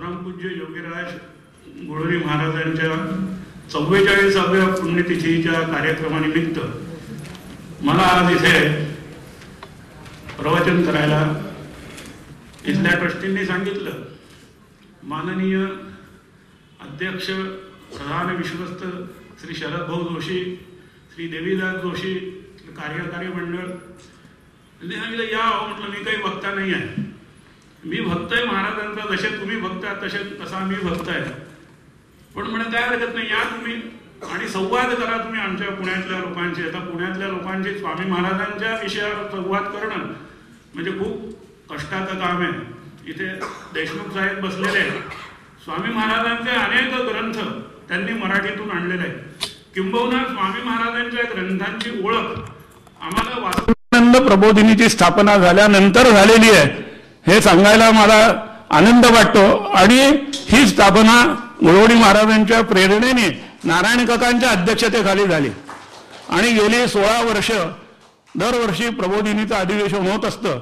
परमपूज्य योगीराज गुळरी महाराजांच्या चव्वेचाळीसाव्या पुण्यतिथीच्या कार्यक्रमानिमित्त मला आज इथे प्रवचन करायला इथल्या ट्रस्टींनी सांगितलं माननीय अध्यक्ष प्रधान विश्वस्त श्री शरद भाऊ जोशी श्री देवीदास जोशी कार्यकारी मंडळ सांगितलं या हो, म्हटलं मी काही वक्ता नाही आहे मी भक्त आहे महाराजांचा जसे तुम्ही भक्त आहात तसे तसा मी भक्त आहे पण म्हणे काय हरकत नाही या तुम्ही आणि संवाद करा तुम्ही आमच्या पुण्यातल्या लोकांशी आता पुण्यातल्या लोकांची स्वामी महाराजांच्या विषयावर संवाद करणं म्हणजे खूप कष्टाचं काम आहे इथे देशमुख साहेब बसलेले आहेत स्वामी महाराजांचे अनेक ग्रंथ त्यांनी मराठीतून आणलेले आहेत किंबहुना स्वामी महाराजांच्या ग्रंथांची ओळख आम्हाला वास्तुनंद प्रबोधिनीची स्थापना झाल्यानंतर झालेली आहे हे सांगायला मला आनंद वाटतो आणि ही स्थापना मुळवडी महाराजांच्या प्रेरणेने नारायण काकांच्या अध्यक्षतेखाली झाली आणि गेली सोळा वर्ष दरवर्षी प्रबोधिनीचं अधिवेशन होत असतं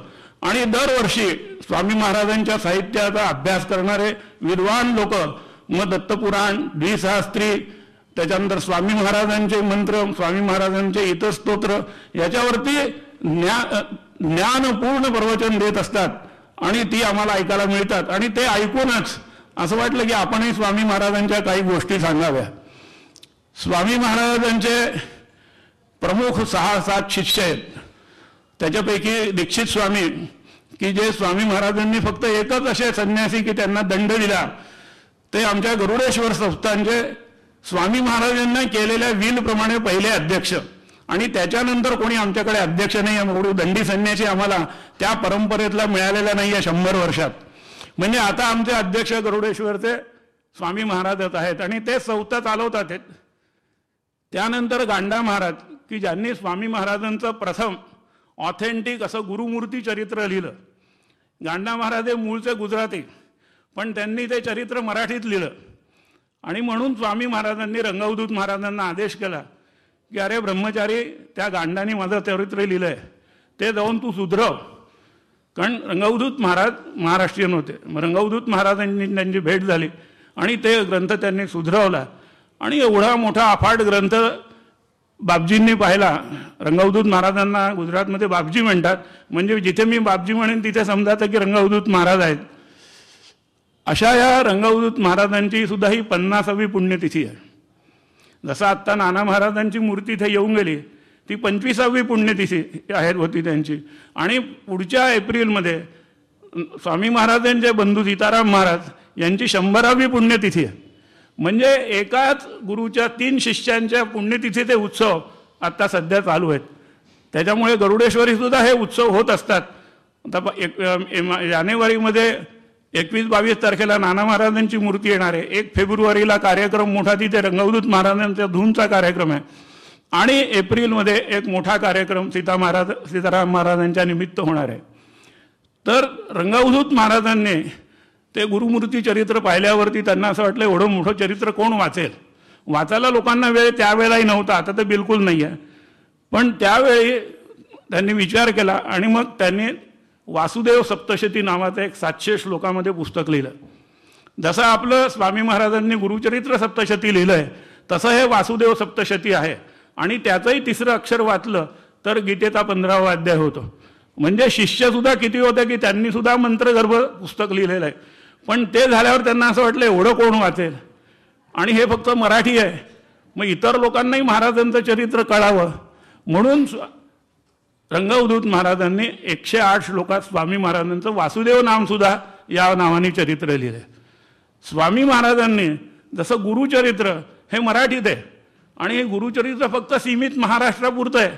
आणि दरवर्षी स्वामी महाराजांच्या साहित्याचा अभ्यास करणारे विद्वान लोक मग दत्तपुराण द्विसहस्त्री त्याच्यानंतर स्वामी महाराजांचे मंत्र स्वामी महाराजांचे इतर स्तोत्र याच्यावरती ज्ञान ज्ञानपूर्ण प्रवचन देत असतात आणि ती आम्हाला ऐकायला मिळतात आणि ते ऐकूनच असं वाटलं की आपणही स्वामी महाराजांच्या काही गोष्टी सांगाव्या स्वामी महाराजांचे प्रमुख सहा सात शिष्य आहेत त्याच्यापैकी दीक्षित स्वामी की जे स्वामी महाराजांनी फक्त एकच असे संन्यासी की त्यांना दंड दिला ते आमच्या गरुडेश्वर संस्थांचे स्वामी महाराजांना केलेल्या विलप्रमाणे पहिले अध्यक्ष आणि त्याच्यानंतर कोणी आमच्याकडे अध्यक्ष नाही आहे दंडी संन्याशी आम्हाला त्या परंपरेतला मिळालेला नाही आहे शंभर वर्षात म्हणजे आता आमचे अध्यक्ष गरुडेश्वरचे स्वामी महाराजच आहेत आणि ते सौत चालवतात त्यानंतर गांडा महाराज की ज्यांनी स्वामी महाराजांचं प्रथम ऑथेंटिक असं गुरुमूर्ती चरित्र लिहिलं गांडा महाराज हे मूळचे गुजराती पण त्यांनी ते चरित्र मराठीत लिहिलं आणि म्हणून स्वामी महाराजांनी रंगवदूत महाराजांना आदेश केला की अरे ब्रह्मचारी त्या गांडाने माझं चरित्र लिहिलं आहे ते जाऊन तू सुधरव कारण रंगवधूत महाराज महाराष्ट्रीयन होते मग रंगवधूत महाराजांनी त्यांची भेट झाली आणि ते ग्रंथ त्यांनी सुधरवला आणि एवढा मोठा अफाट ग्रंथ बापजींनी पाहिला रंगवधूत महाराजांना गुजरातमध्ये बाबजी म्हणतात म्हणजे जिथे मी बापजी म्हणेन तिथे तर की रंगवधूत महाराज आहेत अशा या रंगवधूत महाराजांची सुद्धा ही पन्नासावी पुण्यतिथी आहे जसं आत्ता नाना महाराजांची मूर्ती इथे येऊन गेली ती पंचवीसावी पुण्यतिथी आहे होती त्यांची आणि पुढच्या एप्रिलमध्ये स्वामी महाराजांचे बंधू सीताराम महाराज यांची शंभरावी पुण्यतिथी आहे म्हणजे एकाच गुरुच्या तीन शिष्यांच्या पुण्यतिथीचे उत्सव आत्ता सध्या चालू आहेत त्याच्यामुळे गरुडेश्वरीसुद्धा हे उत्सव होत असतात आता एक जानेवारीमध्ये एकवीस बावीस तारखेला नाना महाराजांची मूर्ती येणार आहे एक फेब्रुवारीला कार्यक्रम मोठा तिथे रंगवदूत महाराजांचा धूमचा कार्यक्रम आहे आणि एप्रिलमध्ये एक मोठा कार्यक्रम सीता महाराज सीताराम महाराजांच्या निमित्त होणार आहे तर रंगावधूत महाराजांनी ते गुरुमूर्ती चरित्र पाहिल्यावरती त्यांना असं वाटलं एवढं मोठं चरित्र कोण वाचेल वाचायला लोकांना वेळ त्यावेळेलाही नव्हता आता तर बिलकुल नाही आहे पण त्यावेळी त्यांनी विचार केला आणि मग त्यांनी वासुदेव सप्तशती नावाचं एक सातशे श्लोकामध्ये पुस्तक लिहिलं जसं आपलं स्वामी महाराजांनी गुरुचरित्र सप्तशती लिहिलं आहे तसं हे वासुदेव सप्तशती आहे आणि त्याचंही तिसरं अक्षर वाचलं तर गीतेचा पंधरावा अध्याय होतो म्हणजे शिष्यसुद्धा किती होतं की त्यांनीसुद्धा मंत्रगर्भ पुस्तक लिहिलेलं आहे पण ते झाल्यावर त्यांना असं वाटलं एवढं कोण वाचेल आणि हे फक्त मराठी आहे मग इतर लोकांनाही महाराजांचं चरित्र कळावं म्हणून रंगवधूत महाराजांनी एकशे आठ श्लोकात स्वामी महाराजांचं वासुदेव नामसुद्धा या नावाने चरित्र लिहिले स्वामी महाराजांनी जसं गुरुचरित्र हे मराठीत आहे आणि हे गुरुचरित्र फक्त सीमित महाराष्ट्रापुरतं आहे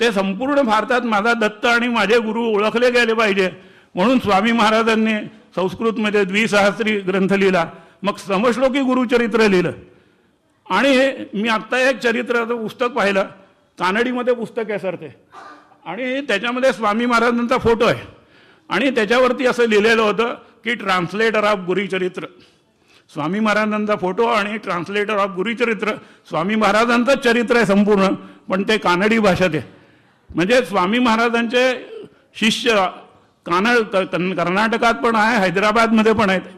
ते संपूर्ण भारतात माझा दत्त आणि माझे गुरु ओळखले गेले पाहिजे म्हणून स्वामी महाराजांनी संस्कृतमध्ये द्विसहस्री ग्रंथ लिहिला मग समश्लोकी गुरुचरित्र लिहिलं आणि मी आत्ता एक चरित्राचं पुस्तक पाहिलं कानडीमध्ये पुस्तक आहे सर ते आणि त्याच्यामध्ये स्वामी महाराजांचा फोटो आहे आणि त्याच्यावरती असं लिहिलेलं होतं की ट्रान्सलेटर ऑफ गुरुचरित्र स्वामी महाराजांचा फोटो आणि ट्रान्सलेटर ऑफ गुरुचरित्र स्वामी महाराजांचंच चरित्र आहे संपूर्ण पण ते कानडी भाषेत आहे म्हणजे स्वामी महाराजांचे शिष्य कानड कर्नाटकात पण आहे हैदराबादमध्ये पण आहेत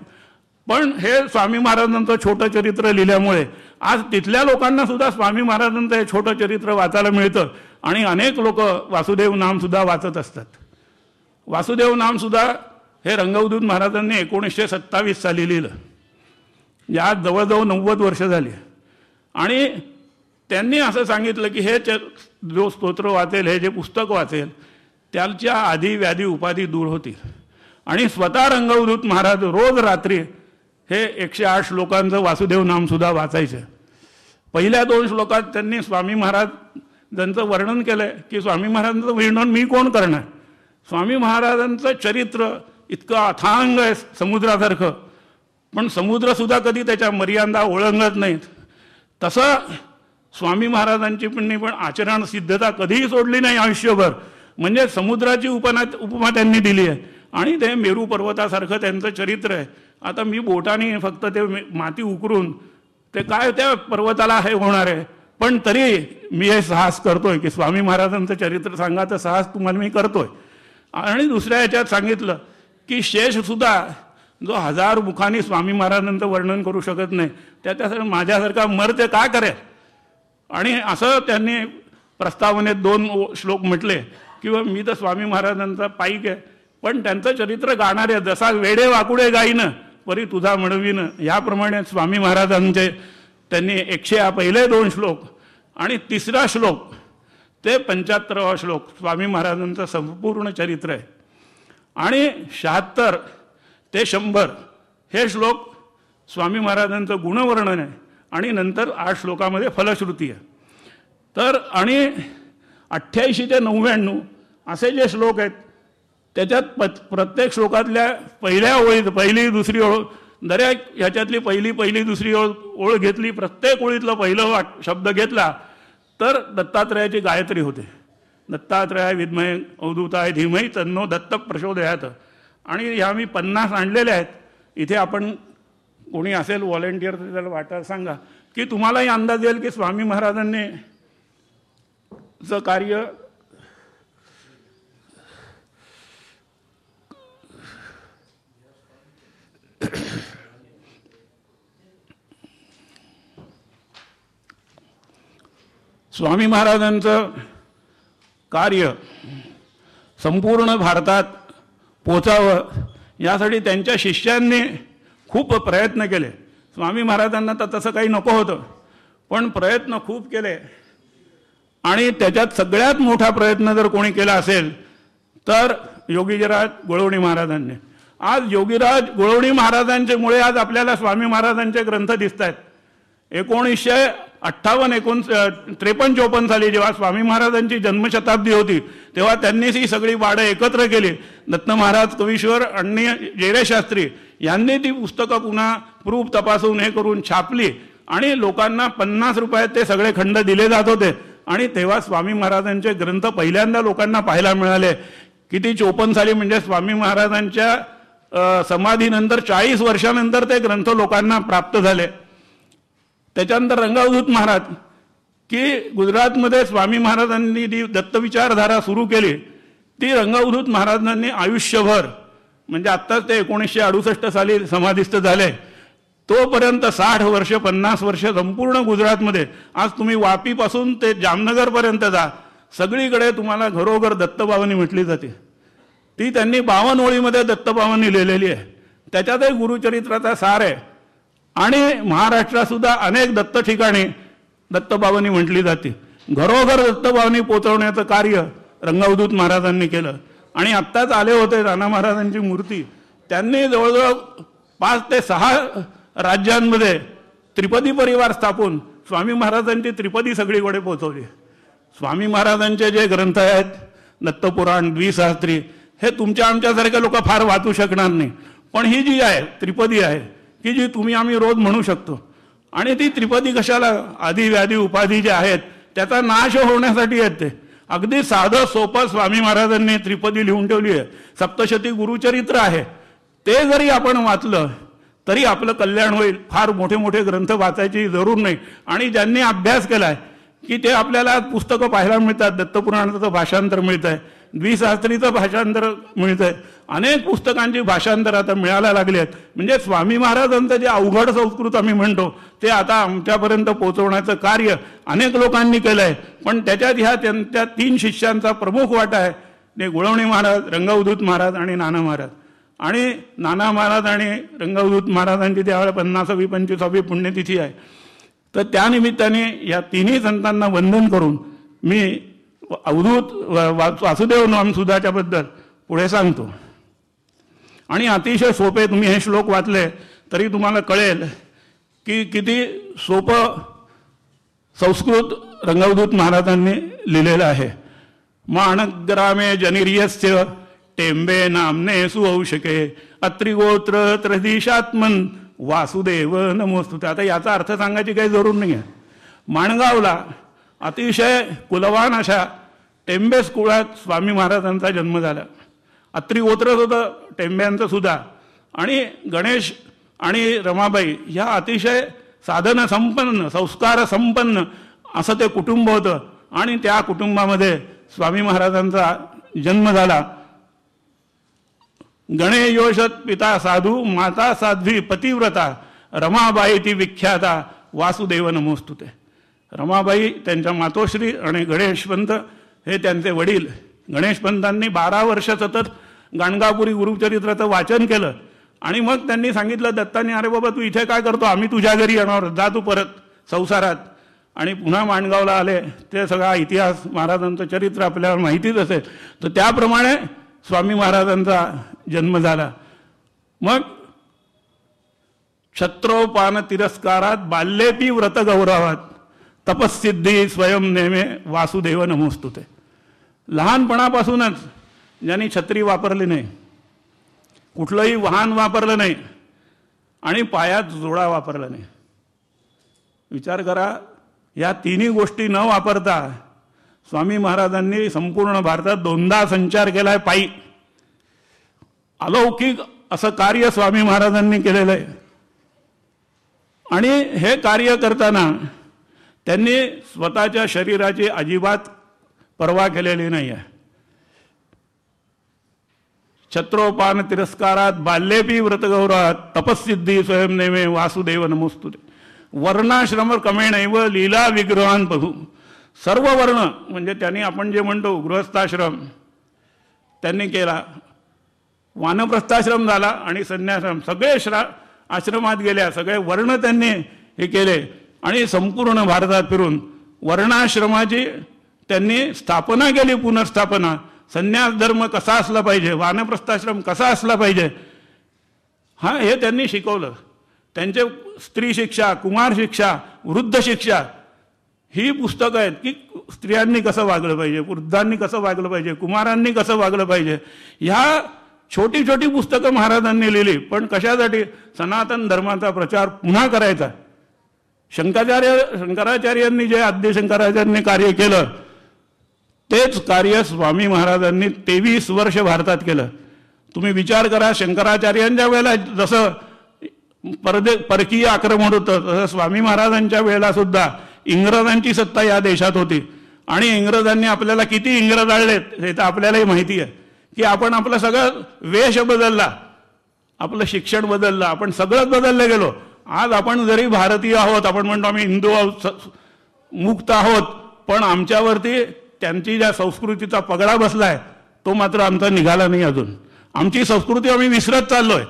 पण हे स्वामी महाराजांचं छोटं चरित्र लिहिल्यामुळे आज तिथल्या लोकांना सुद्धा स्वामी महाराजांचं हे छोटं चरित्र वाचायला मिळतं आणि अनेक लोक वासुदेव नामसुद्धा वाचत असतात वासुदेव नामसुद्धा हे रंगवदूत महाराजांनी एकोणीसशे सत्तावीस साली लिहिलं यात जवळजवळ नव्वद वर्ष झाली आणि त्यांनी असं सांगितलं की हे जो स्तोत्र वाचेल हे जे पुस्तक वाचेल त्यांच्या आधी व्याधी उपाधी दूर होतील आणि स्वतः रंगवदूत महाराज रोज रात्री हे एकशे आठ श्लोकांचं वासुदेव नामसुद्धा वाचायचं पहिल्या दोन श्लोकात त्यांनी स्वामी महाराज ज्यांचं वर्णन केलंय की स्वामी महाराजांचं वर्णन मी कोण करणार स्वामी महाराजांचं चरित्र इतकं अथांग आहे समुद्रासारखं पण समुद्रसुद्धा कधी त्याच्या मर्यादा ओळंगत नाहीत तसं स्वामी महाराजांची पण पण आचरण सिद्धता कधीही सोडली नाही आयुष्यभर म्हणजे समुद्राची उपना उपमा त्यांनी दिली आहे आणि ते मेरू पर्वतासारखं त्यांचं चरित्र आहे आता मी बोटाने फक्त ते माती उकरून ते काय त्या पर्वताला हे होणार आहे पण तरी मी हे साहस करतोय की स्वामी महाराजांचं चरित्र सांगा तर साहस तुम्हाला मी करतोय आणि दुसऱ्या याच्यात सांगितलं की शेषसुद्धा जो हजार मुखाने स्वामी महाराजांचं वर्णन करू शकत नाही त्याच्यासाठी माझ्यासारखा मर्द का करेल आणि असं त्यांनी प्रस्तावनेत दोन श्लोक म्हटले किंवा मी तर स्वामी महाराजांचा पाईक आहे पण त्यांचं चरित्र गाणारे जसा वेडे वाकुडे गाईनं परी तुझा म्हणवीनं याप्रमाणे स्वामी महाराजांचे त्यांनी एकशे पहिले दोन श्लोक आणि तिसरा श्लोक ते पंच्याहत्तरावा श्लोक स्वामी महाराजांचं संपूर्ण चरित्र आहे आणि शहात्तर ते शंभर हे श्लोक स्वामी महाराजांचं गुणवर्णन आहे आणि नंतर आठ श्लोकामध्ये फलश्रुती आहे तर आणि अठ्ठ्याऐंशी ते नव्याण्णव असे जे श्लोक आहेत त्याच्यात प प्रत्येक श्लोकातल्या पहिल्या ओळीत पहिली दुसरी ओळख दरेक ह्याच्यातली पहिली पहिली दुसरी ओळ ओळ घेतली प्रत्येक ओळीतलं पहिलं वाट शब्द घेतला तर दत्तात्रयाची गायत्री होते दत्तात्रया विद्मय अवधूताय धीमही तन्नो दत्त प्रशोदयात आणि ह्या मी पन्नास आणलेल्या आहेत इथे आपण कोणी असेल व्हॉलेंटियर त्याला वाटा सांगा की तुम्हालाही अंदाज येईल की स्वामी महाराजांनी चं कार्य स्वामी महाराजांचं कार्य संपूर्ण भारतात पोचावं यासाठी त्यांच्या शिष्यांनी खूप प्रयत्न केले स्वामी महाराजांना तर तसं काही नको होतं पण प्रयत्न खूप केले आणि त्याच्यात सगळ्यात मोठा प्रयत्न जर कोणी केला असेल तर योगीजराज गोळवणी महाराजांनी आज योगीराज गोळवणी महाराजांच्यामुळे आज आपल्याला स्वामी महाराजांचे ग्रंथ दिसत आहेत एकोणीसशे अठ्ठावन्न एकोण त्रेपन्न चोपन्न साली जेव्हा स्वामी महाराजांची जन्मशताब्दी होती तेव्हा त्यांनीच ही सगळी वाडं एकत्र केली दत्त महाराज कवीश्वर आणि जयरेशास्त्री यांनी ती पुस्तकं पुन्हा प्रूफ तपासून हे करून छापली आणि लोकांना पन्नास रुपयात ते सगळे खंड दिले जात होते आणि तेव्हा स्वामी महाराजांचे ग्रंथ पहिल्यांदा लोकांना पाहायला मिळाले किती चोपन्न साली म्हणजे स्वामी महाराजांच्या समाधीनंतर चाळीस वर्षानंतर ते ग्रंथ लोकांना प्राप्त झाले त्याच्यानंतर रंगावधूत महाराज की गुजरातमध्ये स्वामी महाराजांनी जी दत्तविचारधारा सुरू केली ती रंगावधूत महाराजांनी आयुष्यभर म्हणजे आत्ताच ते एकोणीसशे अडुसष्ट साली समाधीस्थ झाले तोपर्यंत साठ वर्ष पन्नास वर्ष संपूर्ण गुजरातमध्ये आज तुम्ही वापीपासून ते जामनगरपर्यंत जा सगळीकडे तुम्हाला घरोघर दत्तबाबांनी म्हटली जाते ती त्यांनी बावन ओळीमध्ये दत्तबावांनी लिहिलेली आहे त्याच्यातही गुरुचरित्राचा सार आहे आणि महाराष्ट्रातसुद्धा अनेक दत्त ठिकाणी दत्तबावांनी म्हटली जाते घरोघर दत्तबावांनी पोचवण्याचं कार्य रंगावदूत महाराजांनी केलं आणि आत्ताच आले होते राणा महाराजांची मूर्ती त्यांनी जवळजवळ पाच ते सहा राज्यांमध्ये त्रिपदी परिवार स्थापून स्वामी महाराजांची त्रिपदी सगळीकडे पोहोचवली स्वामी महाराजांचे जे ग्रंथ आहेत दत्तपुराण द्विसहस्त्री हे तुमच्या आमच्यासारखे लोक फार वाचू शकणार नाही पण ही जी आहे त्रिपदी आहे की जी तुम्ही आम्ही रोज म्हणू शकतो आणि ती त्रिपदी कशाला आधी व्याधी उपाधी जे आहेत त्याचा नाश होण्यासाठी आहेत ते अगदी साधं सोपं स्वामी महाराजांनी त्रिपदी लिहून ठेवली आहे सप्तशती गुरुचरित्र आहे ते जरी आपण वाचलं तरी आपलं कल्याण होईल फार मोठे मोठे ग्रंथ वाचायची जरूर नाही आणि ज्यांनी अभ्यास केला आहे की ते आपल्याला पुस्तकं पाहायला मिळतात दत्तपुराणाचं भाषांतर मिळत आहे द्विशास्त्रीचं भाषांतर मिळतं आहे अनेक पुस्तकांची भाषांतर आता मिळायला लागली आहेत म्हणजे स्वामी महाराजांचं जे अवघड संस्कृत आम्ही म्हणतो ते आता आमच्यापर्यंत पोहोचवण्याचं कार्य अनेक लोकांनी केलं आहे पण त्याच्यात ह्या त्यांच्या तीन शिष्यांचा प्रमुख वाटा आहे ते गुळवणी महाराज रंगवधूत महाराज आणि नाना महाराज आणि नाना महाराज आणि रंगवधूत महाराजांची त्यावेळेला पन्नासावी पंचवीसावी पुण्यतिथी आहे तर त्यानिमित्ताने या तिन्ही संतांना वंदन करून मी अवधूत वासुदेव नाम बद्दल पुढे सांगतो आणि अतिशय सोपे तुम्ही हे श्लोक वाचले तरी तुम्हाला कळेल की किती सोपं संस्कृत रंगवधूत महाराजांनी लिहिलेलं आहे माणग्रामे जनिर्यस्य टेंबे नामने सुवंशके अत्रिगोत्र त्रदिशात्मन वासुदेव नमोस्तुते आता याचा अर्थ सांगायची काही जरूर नाही आहे माणगावला अतिशय कुलवान अशा टेंबेस कुळात स्वामी महाराजांचा जन्म झाला अत्री होतं टेंब्यांचं सुद्धा आणि गणेश आणि रमाबाई ह्या अतिशय साधन संपन्न संस्कार संपन्न असं ते कुटुंब होतं आणि त्या कुटुंबामध्ये स्वामी महाराजांचा जन्म झाला गणे पिता साधू माता साध्वी पतिव्रता रमाबाई ती विख्याता वासुदेव नमोस्तुते रमाबाई त्यांच्या मातोश्री आणि गणेशपंत हे त्यांचे वडील गणेशपंतांनी बारा वर्ष सतत गाणगापुरी गुरुचरित्राचं वाचन केलं आणि मग त्यांनी सांगितलं दत्ताने अरे बाबा तू इथे काय करतो आम्ही तुझ्या घरी येणार जा तू परत संसारात आणि पुन्हा माणगावला आले ते सगळा इतिहास महाराजांचं चरित्र आपल्याला माहितीच असेल तर त्याप्रमाणे स्वामी महाराजांचा जन्म झाला मग क्षत्रोपान तिरस्कारात बाल्येपी व्रत गौरवात तपस्सिद्धी स्वयं नेमे वासुदेव नमोस्तुते लहानपणापासूनच ज्यांनी छत्री वापरली नाही कुठलंही वाहन वापरलं नाही आणि पायात जोडा वापरला नाही विचार करा या तिन्ही गोष्टी न वापरता स्वामी महाराजांनी संपूर्ण भारतात दोनदा संचार केला आहे पायी अलौकिक असं कार्य स्वामी महाराजांनी केलेलं आहे आणि हे कार्य करताना त्यांनी स्वतःच्या शरीराची अजिबात पर्वा केलेली नाही आहे छत्रोपान तिरस्कारात बाल्यपी व्रतगौरात तपस्सिद्धी नेमे वासुदेव नमोस्तुते वर्णाश्रम कमेणैव लीला विग्रहान बघू सर्व वर्ण म्हणजे त्यांनी आपण जे म्हणतो गृहस्थाश्रम त्यांनी केला वानप्रस्थाश्रम झाला आणि संन्याश्रम सगळे श्रा आश्रमात गेल्या सगळे वर्ण त्यांनी हे केले आणि संपूर्ण भारतात फिरून वर्णाश्रमाची त्यांनी स्थापना केली पुनर्स्थापना संन्यास धर्म कसा असला पाहिजे वानप्रस्थाश्रम कसा असला पाहिजे हा हे त्यांनी शिकवलं त्यांचे स्त्री शिक्षा कुमार शिक्षा वृद्ध शिक्षा ही पुस्तकं आहेत की स्त्रियांनी कसं वागलं पाहिजे वृद्धांनी कसं वागलं पाहिजे कुमारांनी कसं वागलं पाहिजे ह्या छोटी छोटी पुस्तकं महाराजांनी लिहिली पण कशासाठी सनातन धर्माचा प्रचार पुन्हा करायचा शंकराचार्य शंकराचार्यांनी जे आद्य शंकराचार्यांनी कार्य केलं तेच कार्य स्वामी महाराजांनी तेवीस वर्ष भारतात केलं तुम्ही विचार करा शंकराचार्यांच्या वेळेला जसं परदे परकीय आक्रमण होतं तसं स्वामी महाराजांच्या वेळेला सुद्धा इंग्रजांची सत्ता या देशात होती आणि इंग्रजांनी आपल्याला किती इंग्रज आळलेत हे तर आपल्यालाही माहिती आहे की आपण आपलं सगळं वेश बदलला आपलं शिक्षण बदललं आपण सगळंच बदललं गेलो आज आपण जरी भारतीय आहोत आपण म्हणतो आम्ही हिंदू मुक्त आहोत पण आमच्यावरती त्यांची ज्या संस्कृतीचा पगडा बसला आहे तो मात्र आमचा निघाला नाही अजून आमची संस्कृती आम्ही विसरत चाललोय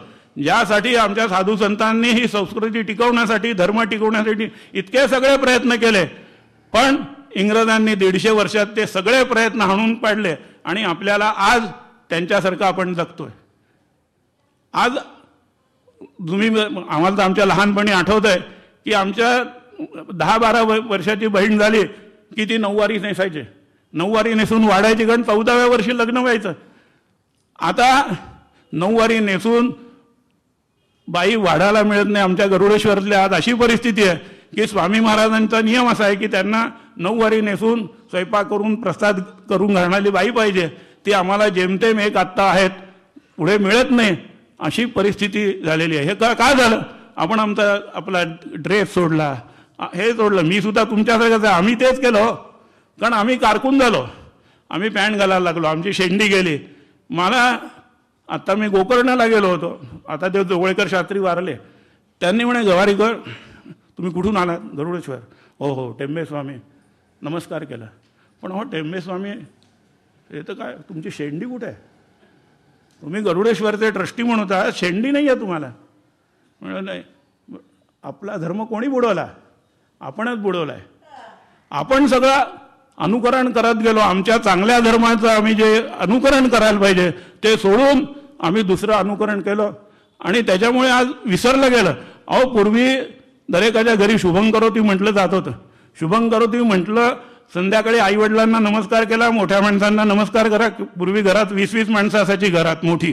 ज्यासाठी आमच्या साधू संतांनी ही संस्कृती टिकवण्यासाठी धर्म टिकवण्यासाठी इतके सगळे प्रयत्न केले पण इंग्रजांनी दीडशे वर्षात ते सगळे प्रयत्न हाणून पाडले आणि आपल्याला आज त्यांच्यासारखं आपण जगतोय आज तुम्ही आम्हाला तर आमच्या लहानपणी आठवत आहे की आमच्या दहा बारा वर्षाची बहीण झाली की ती नऊवारी नेसायचे नऊवारी नेसून वाढायची कारण चौदाव्या वर्षी लग्न व्हायचं आता नऊवारी नेसून बाई वाढायला मिळत नाही आमच्या गरुडेश्वरातल्या आज अशी परिस्थिती आहे की स्वामी महाराजांचा नियम असा आहे की त्यांना नऊवारी नेसून स्वयंपाक करून प्रसाद करून घालणारी बाई पाहिजे ती आम्हाला जेमतेम एक आत्ता आहेत पुढे मिळत नाही अशी परिस्थिती झालेली आहे हे का काय झालं आपण आमचा आपला ड्रेस सोडला हे सोडलं मी सुद्धा तुमच्यासारखंच आम्ही तेच केलं हो. कारण आम्ही कारकून झालो आम्ही पॅन्ट घालायला लागलो आमची शेंडी गेली मला आता मी गोकर्णाला गेलो होतो आता ते जोगळेकर शास्त्री वारले त्यांनी म्हणे गवारीकर तुम्ही कुठून आलात गरुडेश्वर हो हो टेंबेस्वामी नमस्कार केला पण हो टेंबेस्वामी हे तर काय तुमची शेंडी कुठे आहे तुम्ही गरुडेश्वरचे ट्रस्टी म्हणून होता शेंडी नाही आहे तुम्हाला म्हणून नाही आपला धर्म कोणी बुडवला आपणच बुडवला आहे आपण सगळा अनुकरण करत गेलो आमच्या चांगल्या धर्माचं आम्ही जे अनुकरण करायला पाहिजे ते सोडून आम्ही दुसरं अनुकरण केलं आणि त्याच्यामुळे आज विसरलं गेलं अहो पूर्वी दरेकाच्या घरी शुभंकरोती म्हटलं जात होतं शुभंकरोती म्हटलं संध्याकाळी आईवडिलांना नमस्कार केला मोठ्या माणसांना नमस्कार करा पूर्वी घरात वीस वीस माणसं असायची घरात मोठी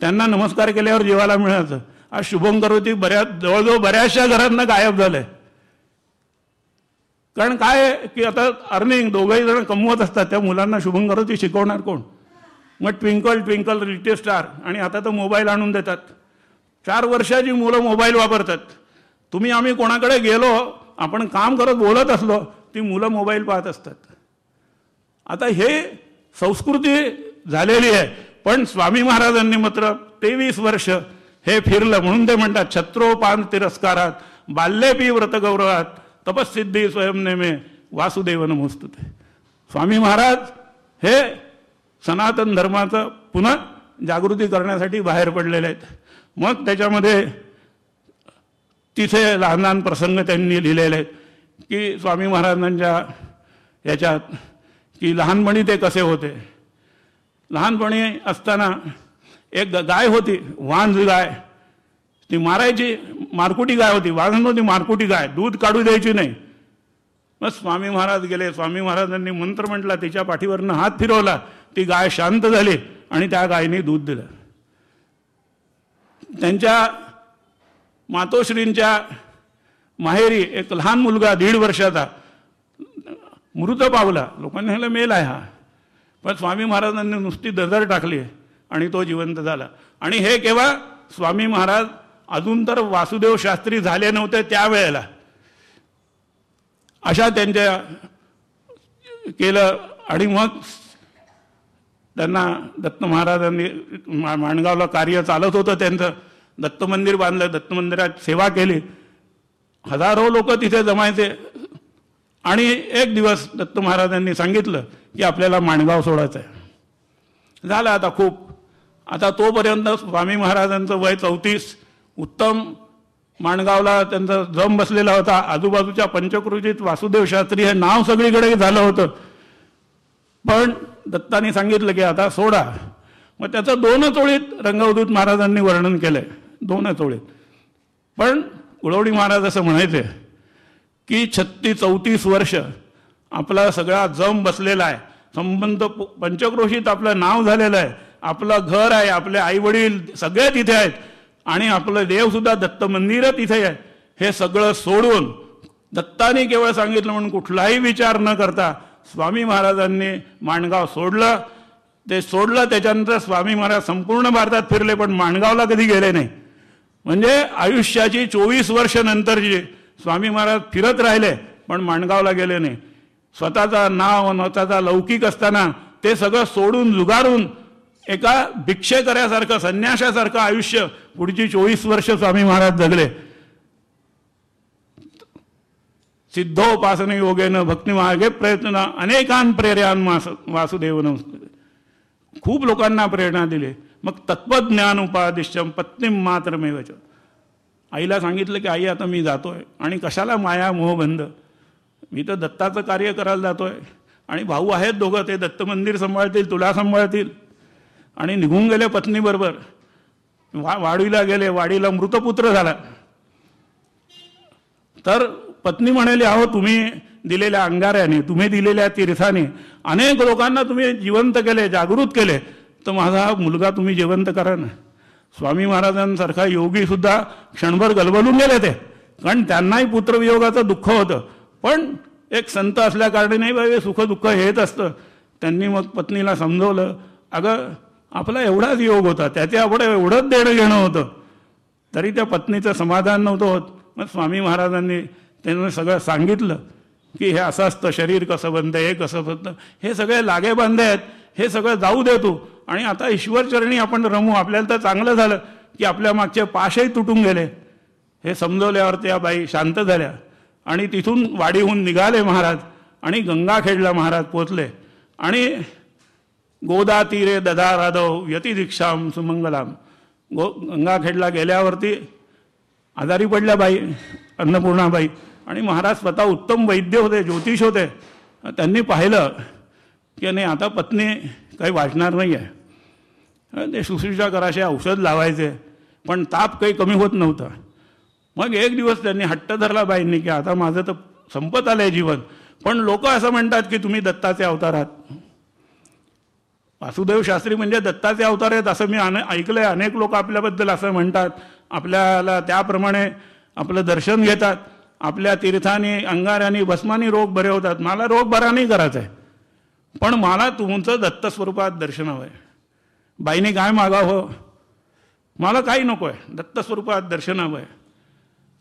त्यांना नमस्कार केल्यावर जीवाला मिळायचं आज शुभंकर होती बऱ्याच जवळजवळ बऱ्याचशा घरांना गायब झालंय कारण काय की आता अर्निंग दोघंही जण कमवत असतात त्या मुलांना शुभंकर होती शिकवणार कोण मग ट्विंकल ट्विंकल रिटे स्टार आणि आता तर मोबाईल आणून देतात चार वर्षाची मुलं मोबाईल वापरतात तुम्ही आम्ही कोणाकडे गेलो आपण काम करत बोलत असलो ती मुलं मोबाईल पाहत असतात आता हे संस्कृती झालेली आहे पण स्वामी महाराजांनी मात्र तेवीस वर्ष हे फिरलं म्हणून ते म्हणतात छत्रोपान तिरस्कारात बाल्यपी व्रतगौरवात तपस्सिद्धी स्वयंनेमे वासुदेव नमोस्तु स्वामी महाराज हे सनातन धर्माचं पुन्हा जागृती करण्यासाठी बाहेर पडलेले आहेत मग त्याच्यामध्ये तिथे लहान लहान प्रसंग त्यांनी लिहिलेले आहेत की स्वामी महाराजांच्या याच्यात की लहानपणी ते कसे होते लहानपणी असताना एक गाय होती वांज गाय ती मारायची मारकुटी गाय होती वांज नव्हती मारकुटी गाय दूध काढू द्यायची नाही मग स्वामी महाराज गेले स्वामी महाराजांनी मंत्र म्हटला तिच्या पाठीवरनं हात फिरवला ती गाय शांत झाली आणि त्या गायीने दूध दिलं त्यांच्या मातोश्रींच्या माहेरी एक लहान मुलगा दीड वर्षाचा मृत पावला लोकांनी ह्याला मेल आहे हा पण स्वामी महाराजांनी नुसती दजर टाकली आणि तो जिवंत झाला आणि हे केव्हा स्वामी महाराज अजून तर वासुदेव शास्त्री झाले नव्हते त्यावेळेला अशा त्यांच्या केलं आणि मग त्यांना दत्त महाराजांनी माणगावला कार्य चालत होतं त्यांचं दत्त मंदिर बांधलं दत्त मंदिरात सेवा केली हजारो लोक तिथे जमायचे आणि एक दिवस दत्त महाराजांनी सांगितलं की आपल्याला माणगाव सोडायचं आहे झालं आता खूप आता तोपर्यंत स्वामी महाराजांचं वय चौतीस उत्तम माणगावला त्यांचा जम बसलेला होता आजूबाजूच्या पंचकृतीत वासुदेव शास्त्री हे नाव सगळीकडे झालं होतं पण दत्तानी सांगितलं की आता सोडा मग त्याचं दोनच ओळीत रंगवदूत महाराजांनी वर्णन केलं दोनच ओळीत पण उडवडी महाराज असं म्हणायचे की छत्तीस चौतीस वर्ष आपला सगळा जम बसलेला आहे संबंध पंचक्रोशीत आपलं नाव झालेलं आहे आपलं घर आहे आपले आईवडील सगळे तिथे आहेत आणि आपलं देवसुद्धा दत्त मंदिर तिथे आहे हे सगळं सोडून दत्ताने केवळ सांगितलं म्हणून कुठलाही विचार न करता स्वामी महाराजांनी माणगाव सोडलं ते सोडलं त्याच्यानंतर स्वामी महाराज संपूर्ण भारतात फिरले पण माणगावला कधी गेले नाही म्हणजे आयुष्याची चोवीस वर्ष नंतर जे स्वामी महाराज फिरत राहिले पण माणगावला गेले नाही स्वतःचा नाव स्वतःचा लौकिक असताना ते सगळं सोडून जुगारून एका भिक्षेकऱ्यासारखं संन्याशासारखं आयुष्य पुढची चोवीस वर्ष स्वामी महाराज जगले सिद्धोपासने योगेनं भक्तिमार्गे प्रयत्न अनेकान प्रेरयान वासुदेव खूप लोकांना प्रेरणा दिली मग तत्वज्ञान उपादिश्यम पत्नी मात्र आईला सांगितलं की आई आता मी जातोय आणि कशाला माया मोहबंध मी तर दत्ताचं कार्य करायला जातोय आणि भाऊ आहेत दोघं ते दत्त मंदिर सांभाळतील तुला सांभाळतील आणि निघून गेले पत्नीबरोबर वा वाडीला गेले वाडीला मृतपुत्र झाला तर पत्नी म्हणाली अहो तुम्ही दिलेल्या अंगाऱ्याने तुम्ही दिलेल्या तीर्थाने अनेक लोकांना तुम्ही जिवंत केले जागृत केले तर माझा मुलगा तुम्ही जिवंत करा ना स्वामी महाराजांसारखा योगीसुद्धा क्षणभर गलबलून गेले ते कारण त्यांनाही पुत्रवियोगाचं दुःख होतं पण एक संत असल्या कारणाने बाबा सुख दुःख येत असतं त्यांनी मग पत्नीला समजवलं अगं आपला एवढाच योग होता त्याचे आपण एवढंच देणं घेणं होतं तरी त्या पत्नीचं समाधान नव्हतं होत मग स्वामी महाराजांनी त्यांना सगळं सांगितलं की हे असं असतं शरीर कसं बनतं हे कसं बनतं हे सगळे लागे बांधे आहेत हे सगळं जाऊ देतो आणि आता ईश्वरचरणी आपण रमू आपल्याला तर चांगलं झालं की आपल्या मागचे पाशही तुटून गेले हे समजवल्यावर त्या बाई शांत झाल्या आणि तिथून वाडीहून निघाले महाराज आणि गंगाखेडला महाराज पोचले आणि गोदा तीरे दधा राधव व्यतिदीक्षाम सुमंगलाम गो गंगाखेडला गेल्यावरती आजारी पडल्या बाई अन्नपूर्णाबाई आणि महाराज स्वतः उत्तम वैद्य होते ज्योतिष होते त्यांनी पाहिलं की नाही आता पत्नी काही वाचणार नाही आहे ते शुश्रूषा करायचे औषध लावायचे पण ताप काही कमी होत नव्हता मग एक दिवस त्यांनी हट्ट धरला बाईंनी की आता माझं तर संपत आलं आहे जीवन पण लोक असं म्हणतात की तुम्ही दत्ताचे अवतार आहात वासुदेव शास्त्री म्हणजे दत्ताचे अवतार आहेत असं मी अने ऐकलं आहे अनेक लोक आपल्याबद्दल असं म्हणतात आपल्याला त्याप्रमाणे आपलं दर्शन घेतात आपल्या तीर्थानी अंगाराने भस्मानी रोग बरे होतात मला रोग बरा नाही करायचा आहे पण मला तुमचं दत्त स्वरूपात दर्शन हवं आहे बाईने काय मागावं मला काही नको आहे दत्त स्वरूपात दर्शन हवं आहे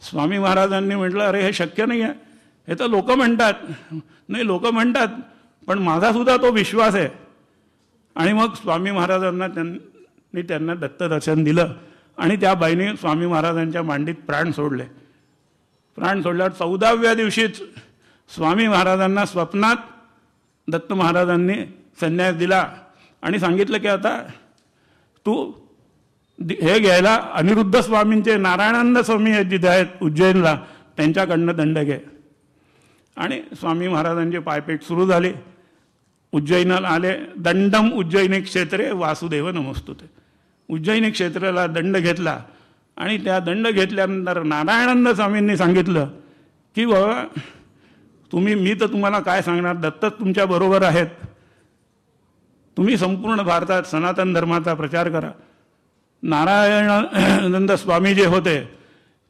स्वामी महाराजांनी म्हटलं अरे हे शक्य नाही आहे हे तर लोकं म्हणतात नाही लोकं म्हणतात पण माझासुद्धा तो विश्वास आहे आणि मग स्वामी महाराजांना त्यांनी त्यांना दत्तदर्शन दिलं आणि त्या बाईने स्वामी महाराजांच्या मांडीत प्राण सोडले प्राण सोडल्यावर चौदाव्या दिवशीच स्वामी महाराजांना स्वप्नात दत्त महाराजांनी संन्यास दिला आणि सांगितलं की आता तू हे घ्यायला अनिरुद्ध स्वामींचे नारायणानंद स्वामी हे जिथे आहेत उज्जैनला त्यांच्याकडनं दंड घे आणि स्वामी महाराजांचे पायपेट सुरू झाले उज्जैनाला आले दंडम उज्जैनी क्षेत्रे वासुदेव नमस्तुते उज्जैनी क्षेत्राला दंड घेतला आणि त्या दंड घेतल्यानंतर नारायणानंद स्वामींनी सांगितलं की बाबा तुम्ही मी तर तुम्हाला काय सांगणार दत्तच तुमच्या बरोबर आहेत तुम्ही संपूर्ण भारतात सनातन धर्माचा प्रचार करा नारायणानंद स्वामी जे होते